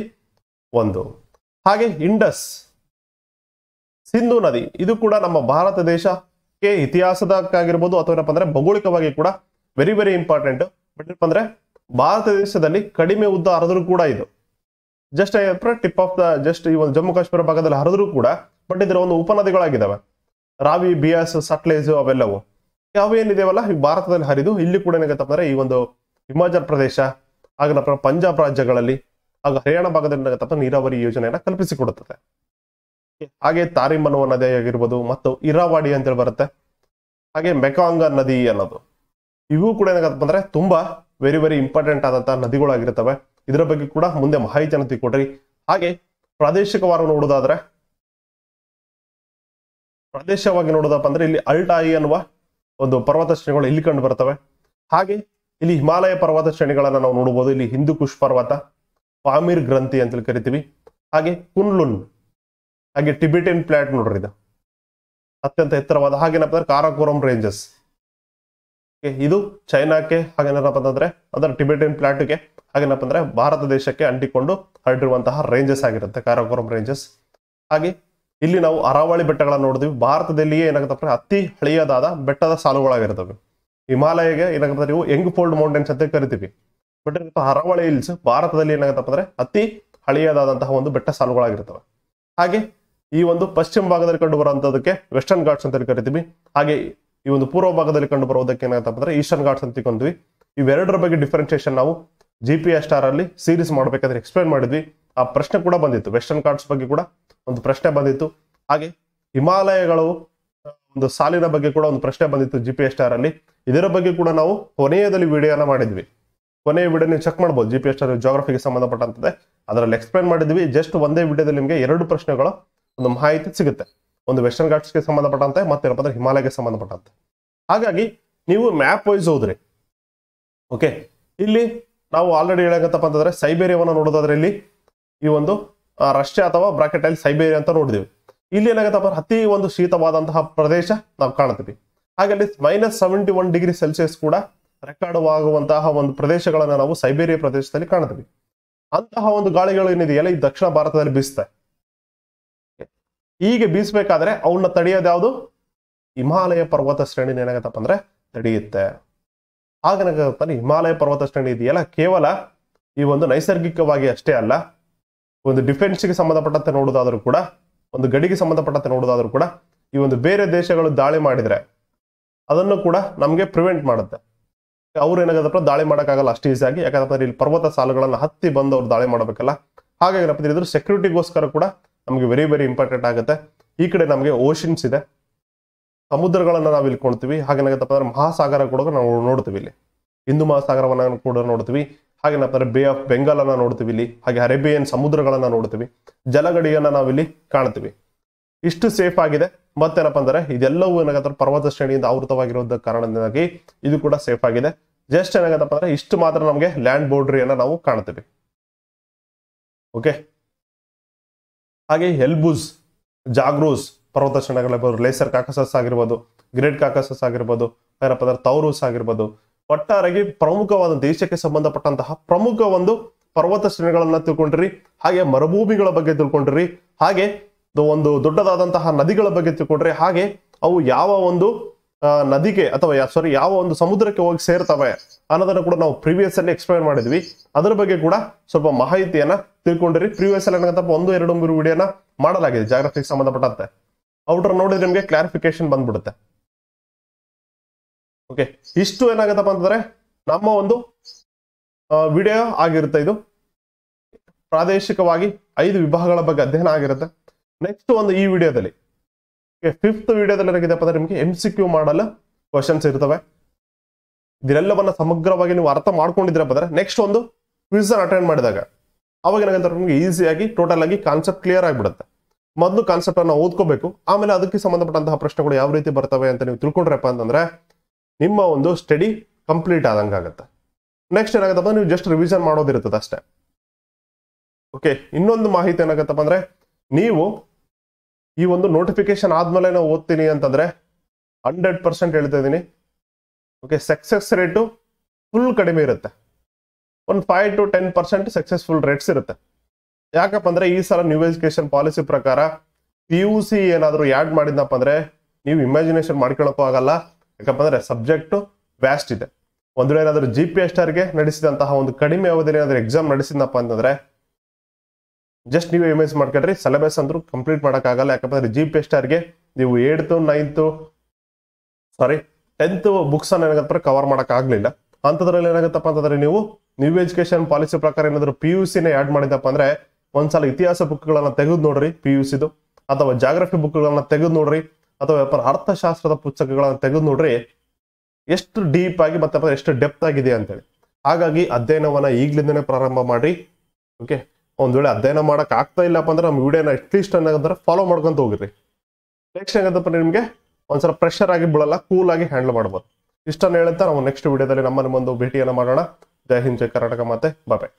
ಒಂದು ಹಾಗೆ ಇಂಡಸ್ ಸಿಂಧು ನದಿ ಇದು ಕೂಡ ನಮ್ಮ ಭಾರತ ದೇಶಕ್ಕೆ ಇತಿಹಾಸದಕ್ಕಾಗಿರ್ಬೋದು ಅಥವಾ ಏನಪ್ಪ ಅಂದ್ರೆ ಭೌಗೋಳಿಕವಾಗಿ ಕೂಡ ವೆರಿ ವೆರಿ ಇಂಪಾರ್ಟೆಂಟ್ ಬಟ್ ಏನಪ್ಪ ಅಂದ್ರೆ ಭಾರತ ದೇಶದಲ್ಲಿ ಕಡಿಮೆ ಉದ್ದ ಹರಿದ್ರು ಕೂಡ ಇದು just tip of the just ಈ ಒಂದು ಜಮ್ಮು ಕಾಶ್ಮೀರ ಭಾಗದಲ್ಲಿ ಹರಿದ್ರು ಕೂಡ ಬಟ್ ಇದರ ಒಂದು ಉಪನದಿಗಳಾಗಿದ್ದಾವೆ ರಾವಿ ಬಿಯಾಸ್ ಸಟ್ಲೇಜು ಅವೆಲ್ಲವು ಯಾವೇನಿದೆವಲ್ಲ ಈ ಭಾರತದಲ್ಲಿ ಹರಿದು ಇಲ್ಲಿ ಕೂಡ ಏನಾಗತ್ತಪ್ಪ ಅಂದ್ರೆ ಈ ಒಂದು ಹಿಮಾಚಲ ಪ್ರದೇಶ ಹಾಗೆ ಪಂಜಾಬ್ ರಾಜ್ಯಗಳಲ್ಲಿ ಹಾಗೂ ಹರಿಯಾಣ ಭಾಗದಲ್ಲಿ ತಪ್ಪ ನೀರಾವರಿ ಯೋಜನೆಯನ್ನ ಕಲ್ಪಿಸಿಕೊಡುತ್ತದೆ ಹಾಗೆ ತಾರಿಮನ್ವ ನದಿ ಆಗಿರ್ಬೋದು ಮತ್ತು ಇರಾವಾಡಿ ಅಂತೇಳಿ ಬರುತ್ತೆ ಹಾಗೆ ಮೆಕಾಂಗ ನದಿ ಅನ್ನೋದು ಇವು ಕೂಡ ಏನಾಗತ್ತಪ್ಪ ಅಂದ್ರೆ ತುಂಬಾ ವೆರಿ ವೆರಿ ಇಂಪಾರ್ಟೆಂಟ್ ಆದಂತಹ ನದಿಗಳಾಗಿರ್ತವೆ ಇದರ ಬಗ್ಗೆ ಕೂಡ ಮುಂದೆ ಮಾಹಿತಿಯನ್ನು ತಿಳ್ಕೊಡ್ರಿ ಹಾಗೆ ಪ್ರಾದೇಶಿಕವಾರ ನೋಡೋದಾದ್ರೆ ಪ್ರಾದೇಶಿಕವಾಗಿ ನೋಡೋದಪ್ಪ ಅಂದ್ರೆ ಇಲ್ಲಿ ಅಲ್ಟಾಯಿ ಅನ್ನುವ ಒಂದು ಪರ್ವತ ಶ್ರೇಣಿಗಳು ಇಲ್ಲಿ ಕಂಡು ಬರ್ತವೆ ಹಾಗೆ ಇಲ್ಲಿ ಹಿಮಾಲಯ ಪರ್ವತ ಶ್ರೇಣಿಗಳನ್ನ ನಾವು ನೋಡಬಹುದು ಇಲ್ಲಿ ಹಿಂದೂ ಕುಶ್ ಪರ್ವತ ಪಾಮಿರ್ ಗ್ರಂಥಿ ಅಂತೇಳಿ ಕರಿತೀವಿ ಹಾಗೆ ಕುನ್ಲುನ್ ಹಾಗೆ ಟಿಬೆಟಿನ್ ಪ್ಲಾಟ್ ನೋಡ್ರಿ ಇದು ಅತ್ಯಂತ ಎತ್ತರವಾದ ಹಾಗೇನಪ್ಪ ಅಂದ್ರೆ ಕಾರಾಕೋರಂ ರೇಂಜಸ್ ಇದು ಚೈನಾಕ್ಕೆ ಹಾಗೇನಪ್ಪ ಅಂತಂದ್ರೆ ಅದರ ಟಿಬೆಟನ್ ಪ್ಲಾಟ್ಗೆ ಹಾಗೇನಪ್ಪ ಅಂದ್ರೆ ಭಾರತ ದೇಶಕ್ಕೆ ಅಂಟಿಕೊಂಡು ಹರಡಿರುವಂತಹ ರೇಂಜಸ್ ಆಗಿರುತ್ತೆ ಕಾರಾಕೋರಂ ರೇಂಜಸ್ ಹಾಗೆ ಇಲ್ಲಿ ನಾವು ಅರಾವಳಿ ಬೆಟ್ಟಗಳನ್ನು ನೋಡಿದ್ವಿ ಭಾರತದಲ್ಲಿಯೇ ಅಂದ್ರೆ ಅತಿ ಹಳೆಯದಾದ ಬೆಟ್ಟದ ಸಾಲುಗಳಾಗಿರ್ತವೆ ಹಿಮಾಲಯಗೆ ಏನಾಗುತ್ತೆ ನೀವು ಯಂಗ್ ಫೋಲ್ಡ್ ಮೌಂಟೇನ್ಸ್ ಅಂತ ಕರಿತೀವಿ ಬಟ್ ಅರವಳಿ ಹಿಲ್ಸ್ ಭಾರತದಲ್ಲಿ ಏನಾಗತ್ತಪ್ಪ ಅಂದ್ರೆ ಅತಿ ಹಳೆಯದಾದಂತಹ ಒಂದು ಬೆಟ್ಟ ಸಾಲುಗಳಾಗಿರ್ತವೆ ಹಾಗೆ ಈ ಒಂದು ಪಶ್ಚಿಮ ಭಾಗದಲ್ಲಿ ಕಂಡು ಬರುವಂತದಕ್ಕೆ ವೆಸ್ಟರ್ನ್ ಘಾಟ್ಸ್ ಅಂತ ಕರಿತೀವಿ ಹಾಗೆ ಈ ಒಂದು ಪೂರ್ವ ಭಾಗದಲ್ಲಿ ಕಂಡು ಬರೋದಕ್ಕೆ ಏನಾಗತ್ತಪ್ಪ ಅಂದ್ರೆ ಈಸ್ಟರ್ನ್ ಘಾಟ್ಸ್ ಅಂತ ತಿಳ್ಕೊಂಡ್ವಿ ಇವೆರಡರ ಬಗ್ಗೆ ಡಿಫ್ರೆನ್ಸಿಯೇಷನ್ ನಾವು ಜಿ ಪಿ ಎಸ್ ಸ್ಟಾರ್ ಅಲ್ಲಿ ಸೀರೀಸ್ ಮಾಡಬೇಕಾದ್ರೆ ಎಕ್ಸ್ಪ್ಲೇನ್ ಮಾಡಿದ್ವಿ ಆ ಪ್ರಶ್ನೆ ಕೂಡ ಬಂದಿತ್ತು ವೆಸ್ಟರ್ನ್ ಘಾಟ್ಸ್ ಬಗ್ಗೆ ಕೂಡ ಒಂದು ಪ್ರಶ್ನೆ ಬಂದಿತ್ತು ಹಾಗೆ ಹಿಮಾಲಯಗಳು ಒಂದು ಸಾಲಿನ ಬಗ್ಗೆ ಕೂಡ ಒಂದು ಪ್ರಶ್ನೆ ಬಂದಿತ್ತು ಜಿ ಪಿ ಎಸ್ ಸ್ಟಾರ್ ಅಲ್ಲಿ ಇದರ ಬಗ್ಗೆ ಕೂಡ ನಾವು ಕೊನೆಯದಲ್ಲಿ ವಿಡಿಯೋನ ಮಾಡಿದ್ವಿ ಕೊನೆ ವಿಡಿಯೋ ನೀವು ಚೆಕ್ ಮಾಡ್ಬೋದು ಜಿ ಪಿ ಎಸ್ ಜೋಗ್ರಫಿಗೆ ಸಂಬಂಧಪಟ್ಟಂತದೆ ಅದರಲ್ಲಿ ಎಕ್ಸ್ಪ್ಲೈನ್ ಮಾಡಿದ್ವಿ ಜಸ್ಟ್ ಒಂದೇ ವಿಡಿಯೋದಲ್ಲಿ ನಿಮಗೆ ಎರಡು ಪ್ರಶ್ನೆಗಳು ಒಂದು ಮಾಹಿತಿ ಸಿಗುತ್ತೆ ಒಂದು ವೆಸ್ಟರ್ನ್ ಗಾಟ್ಸ್ಗೆ ಸಂಬಂಧಪಟ್ಟಂತೆ ಮತ್ತೆ ಅಂದ್ರೆ ಹಿಮಾಲಯಕ್ಕೆ ಸಂಬಂಧಪಟ್ಟಂತೆ ಹಾಗಾಗಿ ನೀವು ಮ್ಯಾಪ್ ವೈಸ್ ಹೋದ್ರಿ ಓಕೆ ಇಲ್ಲಿ ನಾವು ಆಲ್ರೆಡಿ ಹೇಳಂಗತ್ತಪ್ಪ ಅಂತಂದ್ರೆ ಸೈಬೇರಿಯಾವನ್ನು ನೋಡೋದಾದ್ರೆ ಇಲ್ಲಿ ಈ ಒಂದು ರಷ್ಯಾ ಅಥವಾ ಬ್ರಾಕೆಟ್ ಅಲ್ಲಿ ಸೈಬೇರಿಯಾ ಅಂತ ನೋಡಿದೀವಿ ಇಲ್ಲಿ ಏನಾಗತ್ತಪ್ಪ ಅತಿ ಒಂದು ಶೀತವಾದಂತಹ ಪ್ರದೇಶ ನಾವು ಕಾಣ್ತೀವಿ ಹಾಗೆ ಅಲ್ಲಿ minus seventy one degree Celsius ಕೂಡ ರೆಕಾರ್ಡವಾಗುವಂತಹ ಒಂದು ಪ್ರದೇಶಗಳನ್ನು ನಾವು ಸೈಬೇರಿಯಾ ಪ್ರದೇಶದಲ್ಲಿ ಕಾಣ್ತೀವಿ ಅಂತಹ ಒಂದು ಗಾಳಿಗಳು ಏನಿದೆಯಲ್ಲ ಈ ದಕ್ಷಿಣ ಭಾರತದಲ್ಲಿ ಬೀಸುತ್ತೆ ಹೀಗೆ ಬೀಸಬೇಕಾದ್ರೆ ಅವನ್ನ ತಡೆಯೋದು ಯಾವುದು ಹಿಮಾಲಯ ಪರ್ವತ ಶ್ರೇಣಿ ಏನಾಗತ್ತಪ್ಪ ಅಂದ್ರೆ ತಡೆಯುತ್ತೆ ನನಗೆ ಹಿಮಾಲಯ ಪರ್ವತ ಶ್ರೇಣಿ ಇದೆಯಲ್ಲ ಕೇವಲ ಈ ಒಂದು ನೈಸರ್ಗಿಕವಾಗಿ ಅಷ್ಟೇ ಅಲ್ಲ ಒಂದು ಡಿಫೆನ್ಸ್ಗೆ ಸಂಬಂಧಪಟ್ಟಂತೆ ನೋಡೋದಾದ್ರೂ ಕೂಡ ಒಂದು ಗಡಿಗೆ ಸಂಬಂಧಪಟ್ಟಂತೆ ನೋಡೋದಾದ್ರೂ ಕೂಡ ಈ ಒಂದು ಬೇರೆ ದೇಶಗಳು ದಾಳಿ ಮಾಡಿದರೆ ಅದನ್ನು ಕೂಡ ನಮಗೆ ಪ್ರಿವೆಂಟ್ ಮಾಡುತ್ತೆ ಅವ್ರು ಏನಾಗದಪ್ಪ ದಾಳಿ ಮಾಡೋಕ್ಕಾಗಲ್ಲ ಅಷ್ಟು ಆಗಿ ಯಾಕಂದ್ರೆ ಇಲ್ಲಿ ಪರ್ವತ ಸಾಲುಗಳನ್ನು ಹತ್ತಿ ಬಂದು ಅವ್ರು ದಾಳಿ ಮಾಡಬೇಕಲ್ಲ ಹಾಗಾಗಿ ಏನಪ್ಪ ಇದ್ರ ಸೆಕ್ಯೂರಿಟಿಗೋಸ್ಕರ ಕೂಡ ನಮಗೆ ವೆರಿ ವೆರಿ ಇಂಪಾರ್ಟೆಂಟ್ ಆಗುತ್ತೆ ಈ ಕಡೆ ನಮಗೆ ಓಷನ್ಸ್ ಇದೆ ಸಮುದ್ರಗಳನ್ನು ನಾವು ಇಲ್ಲಿ ಕೊಡ್ತೀವಿ ಹಾಗೇನಾಗತ್ತಪ್ಪ ಅಂದ್ರೆ ಮಹಾಸಾಗರ ಕೂಡ ನಾವು ನೋಡ್ತೀವಿ ಇಲ್ಲಿ ಹಿಂದೂ ಮಹಾಸಾಗರವನ್ನು ಕೂಡ ನೋಡ್ತೀವಿ ಹಾಗೇನಪ್ಪ ಅಂದ್ರೆ ಬೇ ಆಫ್ ಬೆಂಗಾಲ್ ಅನ್ನ ನೋಡ್ತೀವಿ ಇಲ್ಲಿ ಹಾಗೆ ಅರೇಬಿಯನ್ ಸಮುದ್ರಗಳನ್ನ ನೋಡ್ತೀವಿ ಜಲಗಡಿಯನ್ನ ನಾವಿಲ್ಲಿ ಕಾಣ್ತೀವಿ ಇಷ್ಟು ಸೇಫ್ ಆಗಿದೆ ಮತ್ತೇನಪ್ಪ ಅಂದ್ರೆ ಇದೆಲ್ಲವೂ ಏನಾಗತ್ತೆ ಪರ್ವತ ಶ್ರೇಣಿಯಿಂದ ಆವೃತವಾಗಿರೋದ ಕಾರಣದಿಂದಾಗಿ ಇದು ಕೂಡ ಸೇಫ್ ಆಗಿದೆ ಜಸ್ಟ್ ಏನಾಗತ್ತಪ್ಪ ಅಂದ್ರೆ ಇಷ್ಟು ಮಾತ್ರ ನಮಗೆ ಲ್ಯಾಂಡ್ ಬೌಂಡ್ರಿಯನ್ನು ನಾವು ಕಾಣ್ತೀವಿ ಓಕೆ ಹಾಗೆ ಎಲ್ಬುಸ್ ಜಾಗ್ರೂಸ್ ಪರ್ವತ ಶ್ರೇಣಿಗಳಿರ್ಬೋದು ಲೇಸರ್ ಕಾಕಸಸ್ ಆಗಿರ್ಬೋದು ಗ್ರೇಟ್ ಕಾಕಸಸ್ ಆಗಿರ್ಬೋದು ಏನಪ್ಪ ಅಂದ್ರೆ ತೌರೂಸ್ ಆಗಿರ್ಬೋದು ಒಟ್ಟಾರೆಯಾಗಿ ಪ್ರಮುಖವಾದ ದೇಶಕ್ಕೆ ಸಂಬಂಧಪಟ್ಟಂತಹ ಪ್ರಮುಖ ಒಂದು ಪರ್ವತ ಶ್ರೇಣಿಗಳನ್ನ ತಿಳ್ಕೊಂಡ್ರಿ ಹಾಗೆ ಮರುಭೂಮಿಗಳ ಬಗ್ಗೆ ತಿಳ್ಕೊಂಡ್ರಿ ಹಾಗೆ ಒಂದು ದೊಡ್ಡದಾದಂತಹ ನದಿಗಳ ಬಗ್ಗೆ ತಿಳ್ಕೊಂಡ್ರೆ ಹಾಗೆ ಅವು ಯಾವ ಒಂದು ನದಿಗೆ ಅಥವಾ ಸಾರಿ ಯಾವ ಒಂದು ಸಮುದ್ರಕ್ಕೆ ಹೋಗಿ ಸೇರ್ತವೆ ಅನ್ನೋದನ್ನು ಕೂಡ ನಾವು ಪ್ರೀವಿಯಸ್ ಅಲ್ಲಿ ಎಕ್ಸ್ಪ್ಲೈನ್ ಮಾಡಿದ್ವಿ ಅದರ ಬಗ್ಗೆ ಕೂಡ ಸ್ವಲ್ಪ ಮಾಹಿತಿಯನ್ನ ತಿಳ್ಕೊಂಡಿರಿ ಪ್ರೀವಿಯಸ್ ಅಲ್ಲಿ ಏನಂತಪ್ಪ ಒಂದು ಎರಡು ಮೂರು ವಿಡಿಯೋನ ಮಾಡಲಾಗಿದೆ ಜಾಗ್ರಫಿಗೆ ಸಂಬಂಧಪಟ್ಟಂತೆ ಔಟರ್ ನೋಡಿದ್ರೆ ನಿಮಗೆ ಕ್ಲಾರಿಫಿಕೇಶನ್ ಬಂದ್ಬಿಡುತ್ತೆ ಓಕೆ ಇಷ್ಟು ಏನಾಗತ್ತಪ್ಪ ಅಂತಂದ್ರೆ ನಮ್ಮ ಒಂದು ವಿಡಿಯೋ ಆಗಿರುತ್ತೆ ಇದು ಪ್ರಾದೇಶಿಕವಾಗಿ ಐದು ವಿಭಾಗಗಳ ಬಗ್ಗೆ ಅಧ್ಯಯನ ಆಗಿರುತ್ತೆ ನೆಕ್ಸ್ಟ್ ಒಂದು ಈ ವಿಡಿಯೋದಲ್ಲಿ ಫಿಫ್ತ್ ವಿಡಿಯೋದಲ್ಲಿ ಏನಾಗಿದೆ ಅಂದ್ರೆ ನಿಮಗೆ ಎಮ್ ಸಿ ಕ್ಯೂ ಮಾಡಲು ಕ್ವಶನ್ಸ್ ಇರ್ತವೆ ಇದೆಲ್ಲವನ್ನ ಸಮಗ್ರವಾಗಿ ನೀವು ಅರ್ಥ ಮಾಡ್ಕೊಂಡಿದ್ರಪ್ಪ ಅಂದ್ರೆ ನೆಕ್ಸ್ಟ್ ಒಂದು ಕ್ವಿಸ್ ಅಟೆಂಡ್ ಮಾಡಿದಾಗ ಅವಾಗ ಏನಾಗಂತಾರೆ ನಿಮಗೆ ಈಸಿಯಾಗಿ ಟೋಟಲ್ ಆಗಿ ಕಾನ್ಸೆಪ್ಟ್ ಕ್ಲಿಯರ್ ಆಗಿಬಿಡುತ್ತೆ ಮೊದಲು ಕಾನ್ಸೆಪ್ಟ್ ಅನ್ನು ಓದ್ಕೋಬೇಕು ಆಮೇಲೆ ಅದಕ್ಕೆ ಸಂಬಂಧಪಟ್ಟಂತಹ ಪ್ರಶ್ನೆಗಳು ಯಾವ ರೀತಿ ಬರ್ತವೆ ಅಂತ ನೀವು ತಿಳ್ಕೊಂಡ್ರಪ್ಪ ಅಂತಂದ್ರೆ ನಿಮ್ಮ ಒಂದು ಸ್ಟಡಿ ಕಂಪ್ಲೀಟ್ ಆದಂಗೆ ಆಗುತ್ತೆ ನೆಕ್ಸ್ಟ್ ಏನಾಗುತ್ತಪ್ಪ ನೀವು ಜಸ್ಟ್ ರಿವಿಷನ್ ಮಾಡೋದಿರ್ತದೆ ಅಷ್ಟೇ ಓಕೆ ಇನ್ನೊಂದು ಮಾಹಿತಿ ಏನಾಗತ್ತಪ್ಪ ಅಂದ್ರೆ ನೀವು ಈ ಒಂದು ನೋಟಿಫಿಕೇಶನ್ ಆದ್ಮೇಲೆ ನಾವು ಓದ್ತೀನಿ ಅಂತಂದ್ರೆ ಹಂಡ್ರೆಡ್ ಪರ್ಸೆಂಟ್ ಹೇಳ್ತಾ ಇದ್ದೀನಿ ಓಕೆ ಸಕ್ಸಸ್ ರೇಟು ಫುಲ್ ಕಡಿಮೆ ಇರುತ್ತೆ ಒಂದು five to ten percent successful rates ಇರುತ್ತೆ ಯಾಕಪ್ಪ ಅಂದ್ರೆ ಈ ಸಲ ನ್ಯೂ ಎಜುಕೇಶನ್ ಪಾಲಿಸಿ ಪ್ರಕಾರ ಪಿ ಯು ಸಿ ಏನಾದರೂ ಆ್ಯಡ್ ಮಾಡಿದ್ನಪ್ಪ ಅಂದ್ರೆ ನೀವು ಇಮ್ಯಾಜಿನೇಷನ್ ಮಾಡ್ಕೊಳಕ್ಕೂ ಆಗಲ್ಲ ಯಾಕಪ್ಪ ಅಂದರೆ ಸಬ್ಜೆಕ್ಟು ವ್ಯಾಸ್ಟ್ ಇದೆ ಒಂದು ವೇಳೆ ಏನಾದರೂ ಜಿ ಪಿ ಎಸ್ಟರ್ಗೆ ನಡೆಸಿದಂತಹ ಒಂದು ಕಡಿಮೆ ಅವಧಿಯಲ್ಲಿ ಏನಾದರೂ ಎಕ್ಸಾಮ್ ನಡೆಸಿದ್ನಪ್ಪ ಅಂತಂದ್ರೆ ಜಸ್ಟ್ ನೀವು ಇಮೇಜ್ ಮಾಡ್ಕೊಂಡ್ರಿ ಸಿಲೆಬಸ್ ಅಂದ್ರೆ ಕಂಪ್ಲೀಟ್ ಆಗಲ್ಲ ಯಾಕಂದ್ರೆ ಜಿ ಪಿ ಎಸ್ಟಾರ್ಗೆ ನೀವು ಏಡ್ತು ನೈನ್ತು ಸಾರಿ ಟೆಂತ್ ಬುಕ್ಸನ್ನು ಏನಾಗತ್ತಾರೆ ಕವರ್ ಆಗ್ಲಿಲ್ಲ ಅಂಥದ್ರಲ್ಲಿ ಏನಾಗುತ್ತಪ್ಪ ಅಂತಂದ್ರೆ ನೀವು ನ್ಯೂ ಎಜುಕೇಶನ್ ಪಾಲಿಸಿ ಪ್ರಕಾರ ಏನಾದರೂ ಪಿ ಯು ಸಿನೇ ಆ್ಯಡ್ ಮಾಡಿದಪ್ಪ ಅಂದರೆ ಒಂದ್ಸಲ ಇತಿಹಾಸ ಬುಕ್ಗಳನ್ನು ತೆಗೆದು ನೋಡ್ರಿ ಪಿ ಯು ಸಿದು ಅಥವಾ ಜಾಗ್ರಫಿ ಬುಕ್ಗಳನ್ನು ತೆಗೆದು ನೋಡ್ರಿ ಅಥವಾ ವ್ಯಾಪಾರ ಅರ್ಥಶಾಸ್ತ್ರದ ಪುಸ್ತಕಗಳನ್ನು ತೆಗೆದು ನೋಡ್ರಿ ಎಷ್ಟು ಡೀಪ್ ಆಗಿ ಮತ್ತೆ ಎಷ್ಟು ಡೆಪ್ತ್ ಆಗಿದೆ ಅಂತೇಳಿ ಹಾಗಾಗಿ ಅಧ್ಯಯನವನ್ನ ಈಗಲಿಂದನೇ ಪ್ರಾರಂಭ ಮಾಡಿ ಓಕೆ ಒಂದ್ ವೇಳೆ ಅಧ್ಯಯನ ಮಾಡಕ್ ಆಗ್ತಾ ಇಲ್ಲಪ್ಪ ಅಂದ್ರೆ ನಮ್ಮ ವಿಡಿಯೋನ ಅಟ್ಲೀಸ್ಟ್ ಅನ್ನೋದ್ರ ಫಾಲೋ ಮಾಡ್ಕೊಂತ ಹೋಗಿರಿ ನೆಕ್ಸ್ಟ್ ಹೆಂಗದಪ್ಪ ನಿಮಗೆ ಒಂದ್ಸಲ ಪ್ರೆಷರ್ ಆಗಿ ಬಿಡಲ್ಲ ಕೂಲ್ ಆಗಿ ಹ್ಯಾಂಡಲ್ ಮಾಡ್ಬೋದು ಇಷ್ಟನ್ನು ಹೇಳುತ್ತಾ ನಾವು ನೆಕ್ಸ್ಟ್ ವಿಡಿಯೋದಲ್ಲಿ ನಿಮ್ಮ ಒಂದು ಭೇಟಿಯನ್ನು ಮಾಡೋಣ ಜೈ ಹಿಂದ್ ಜೈ ಕರ್ನಾಟಕ ಮತ್ತೆ ಬಾಬೆ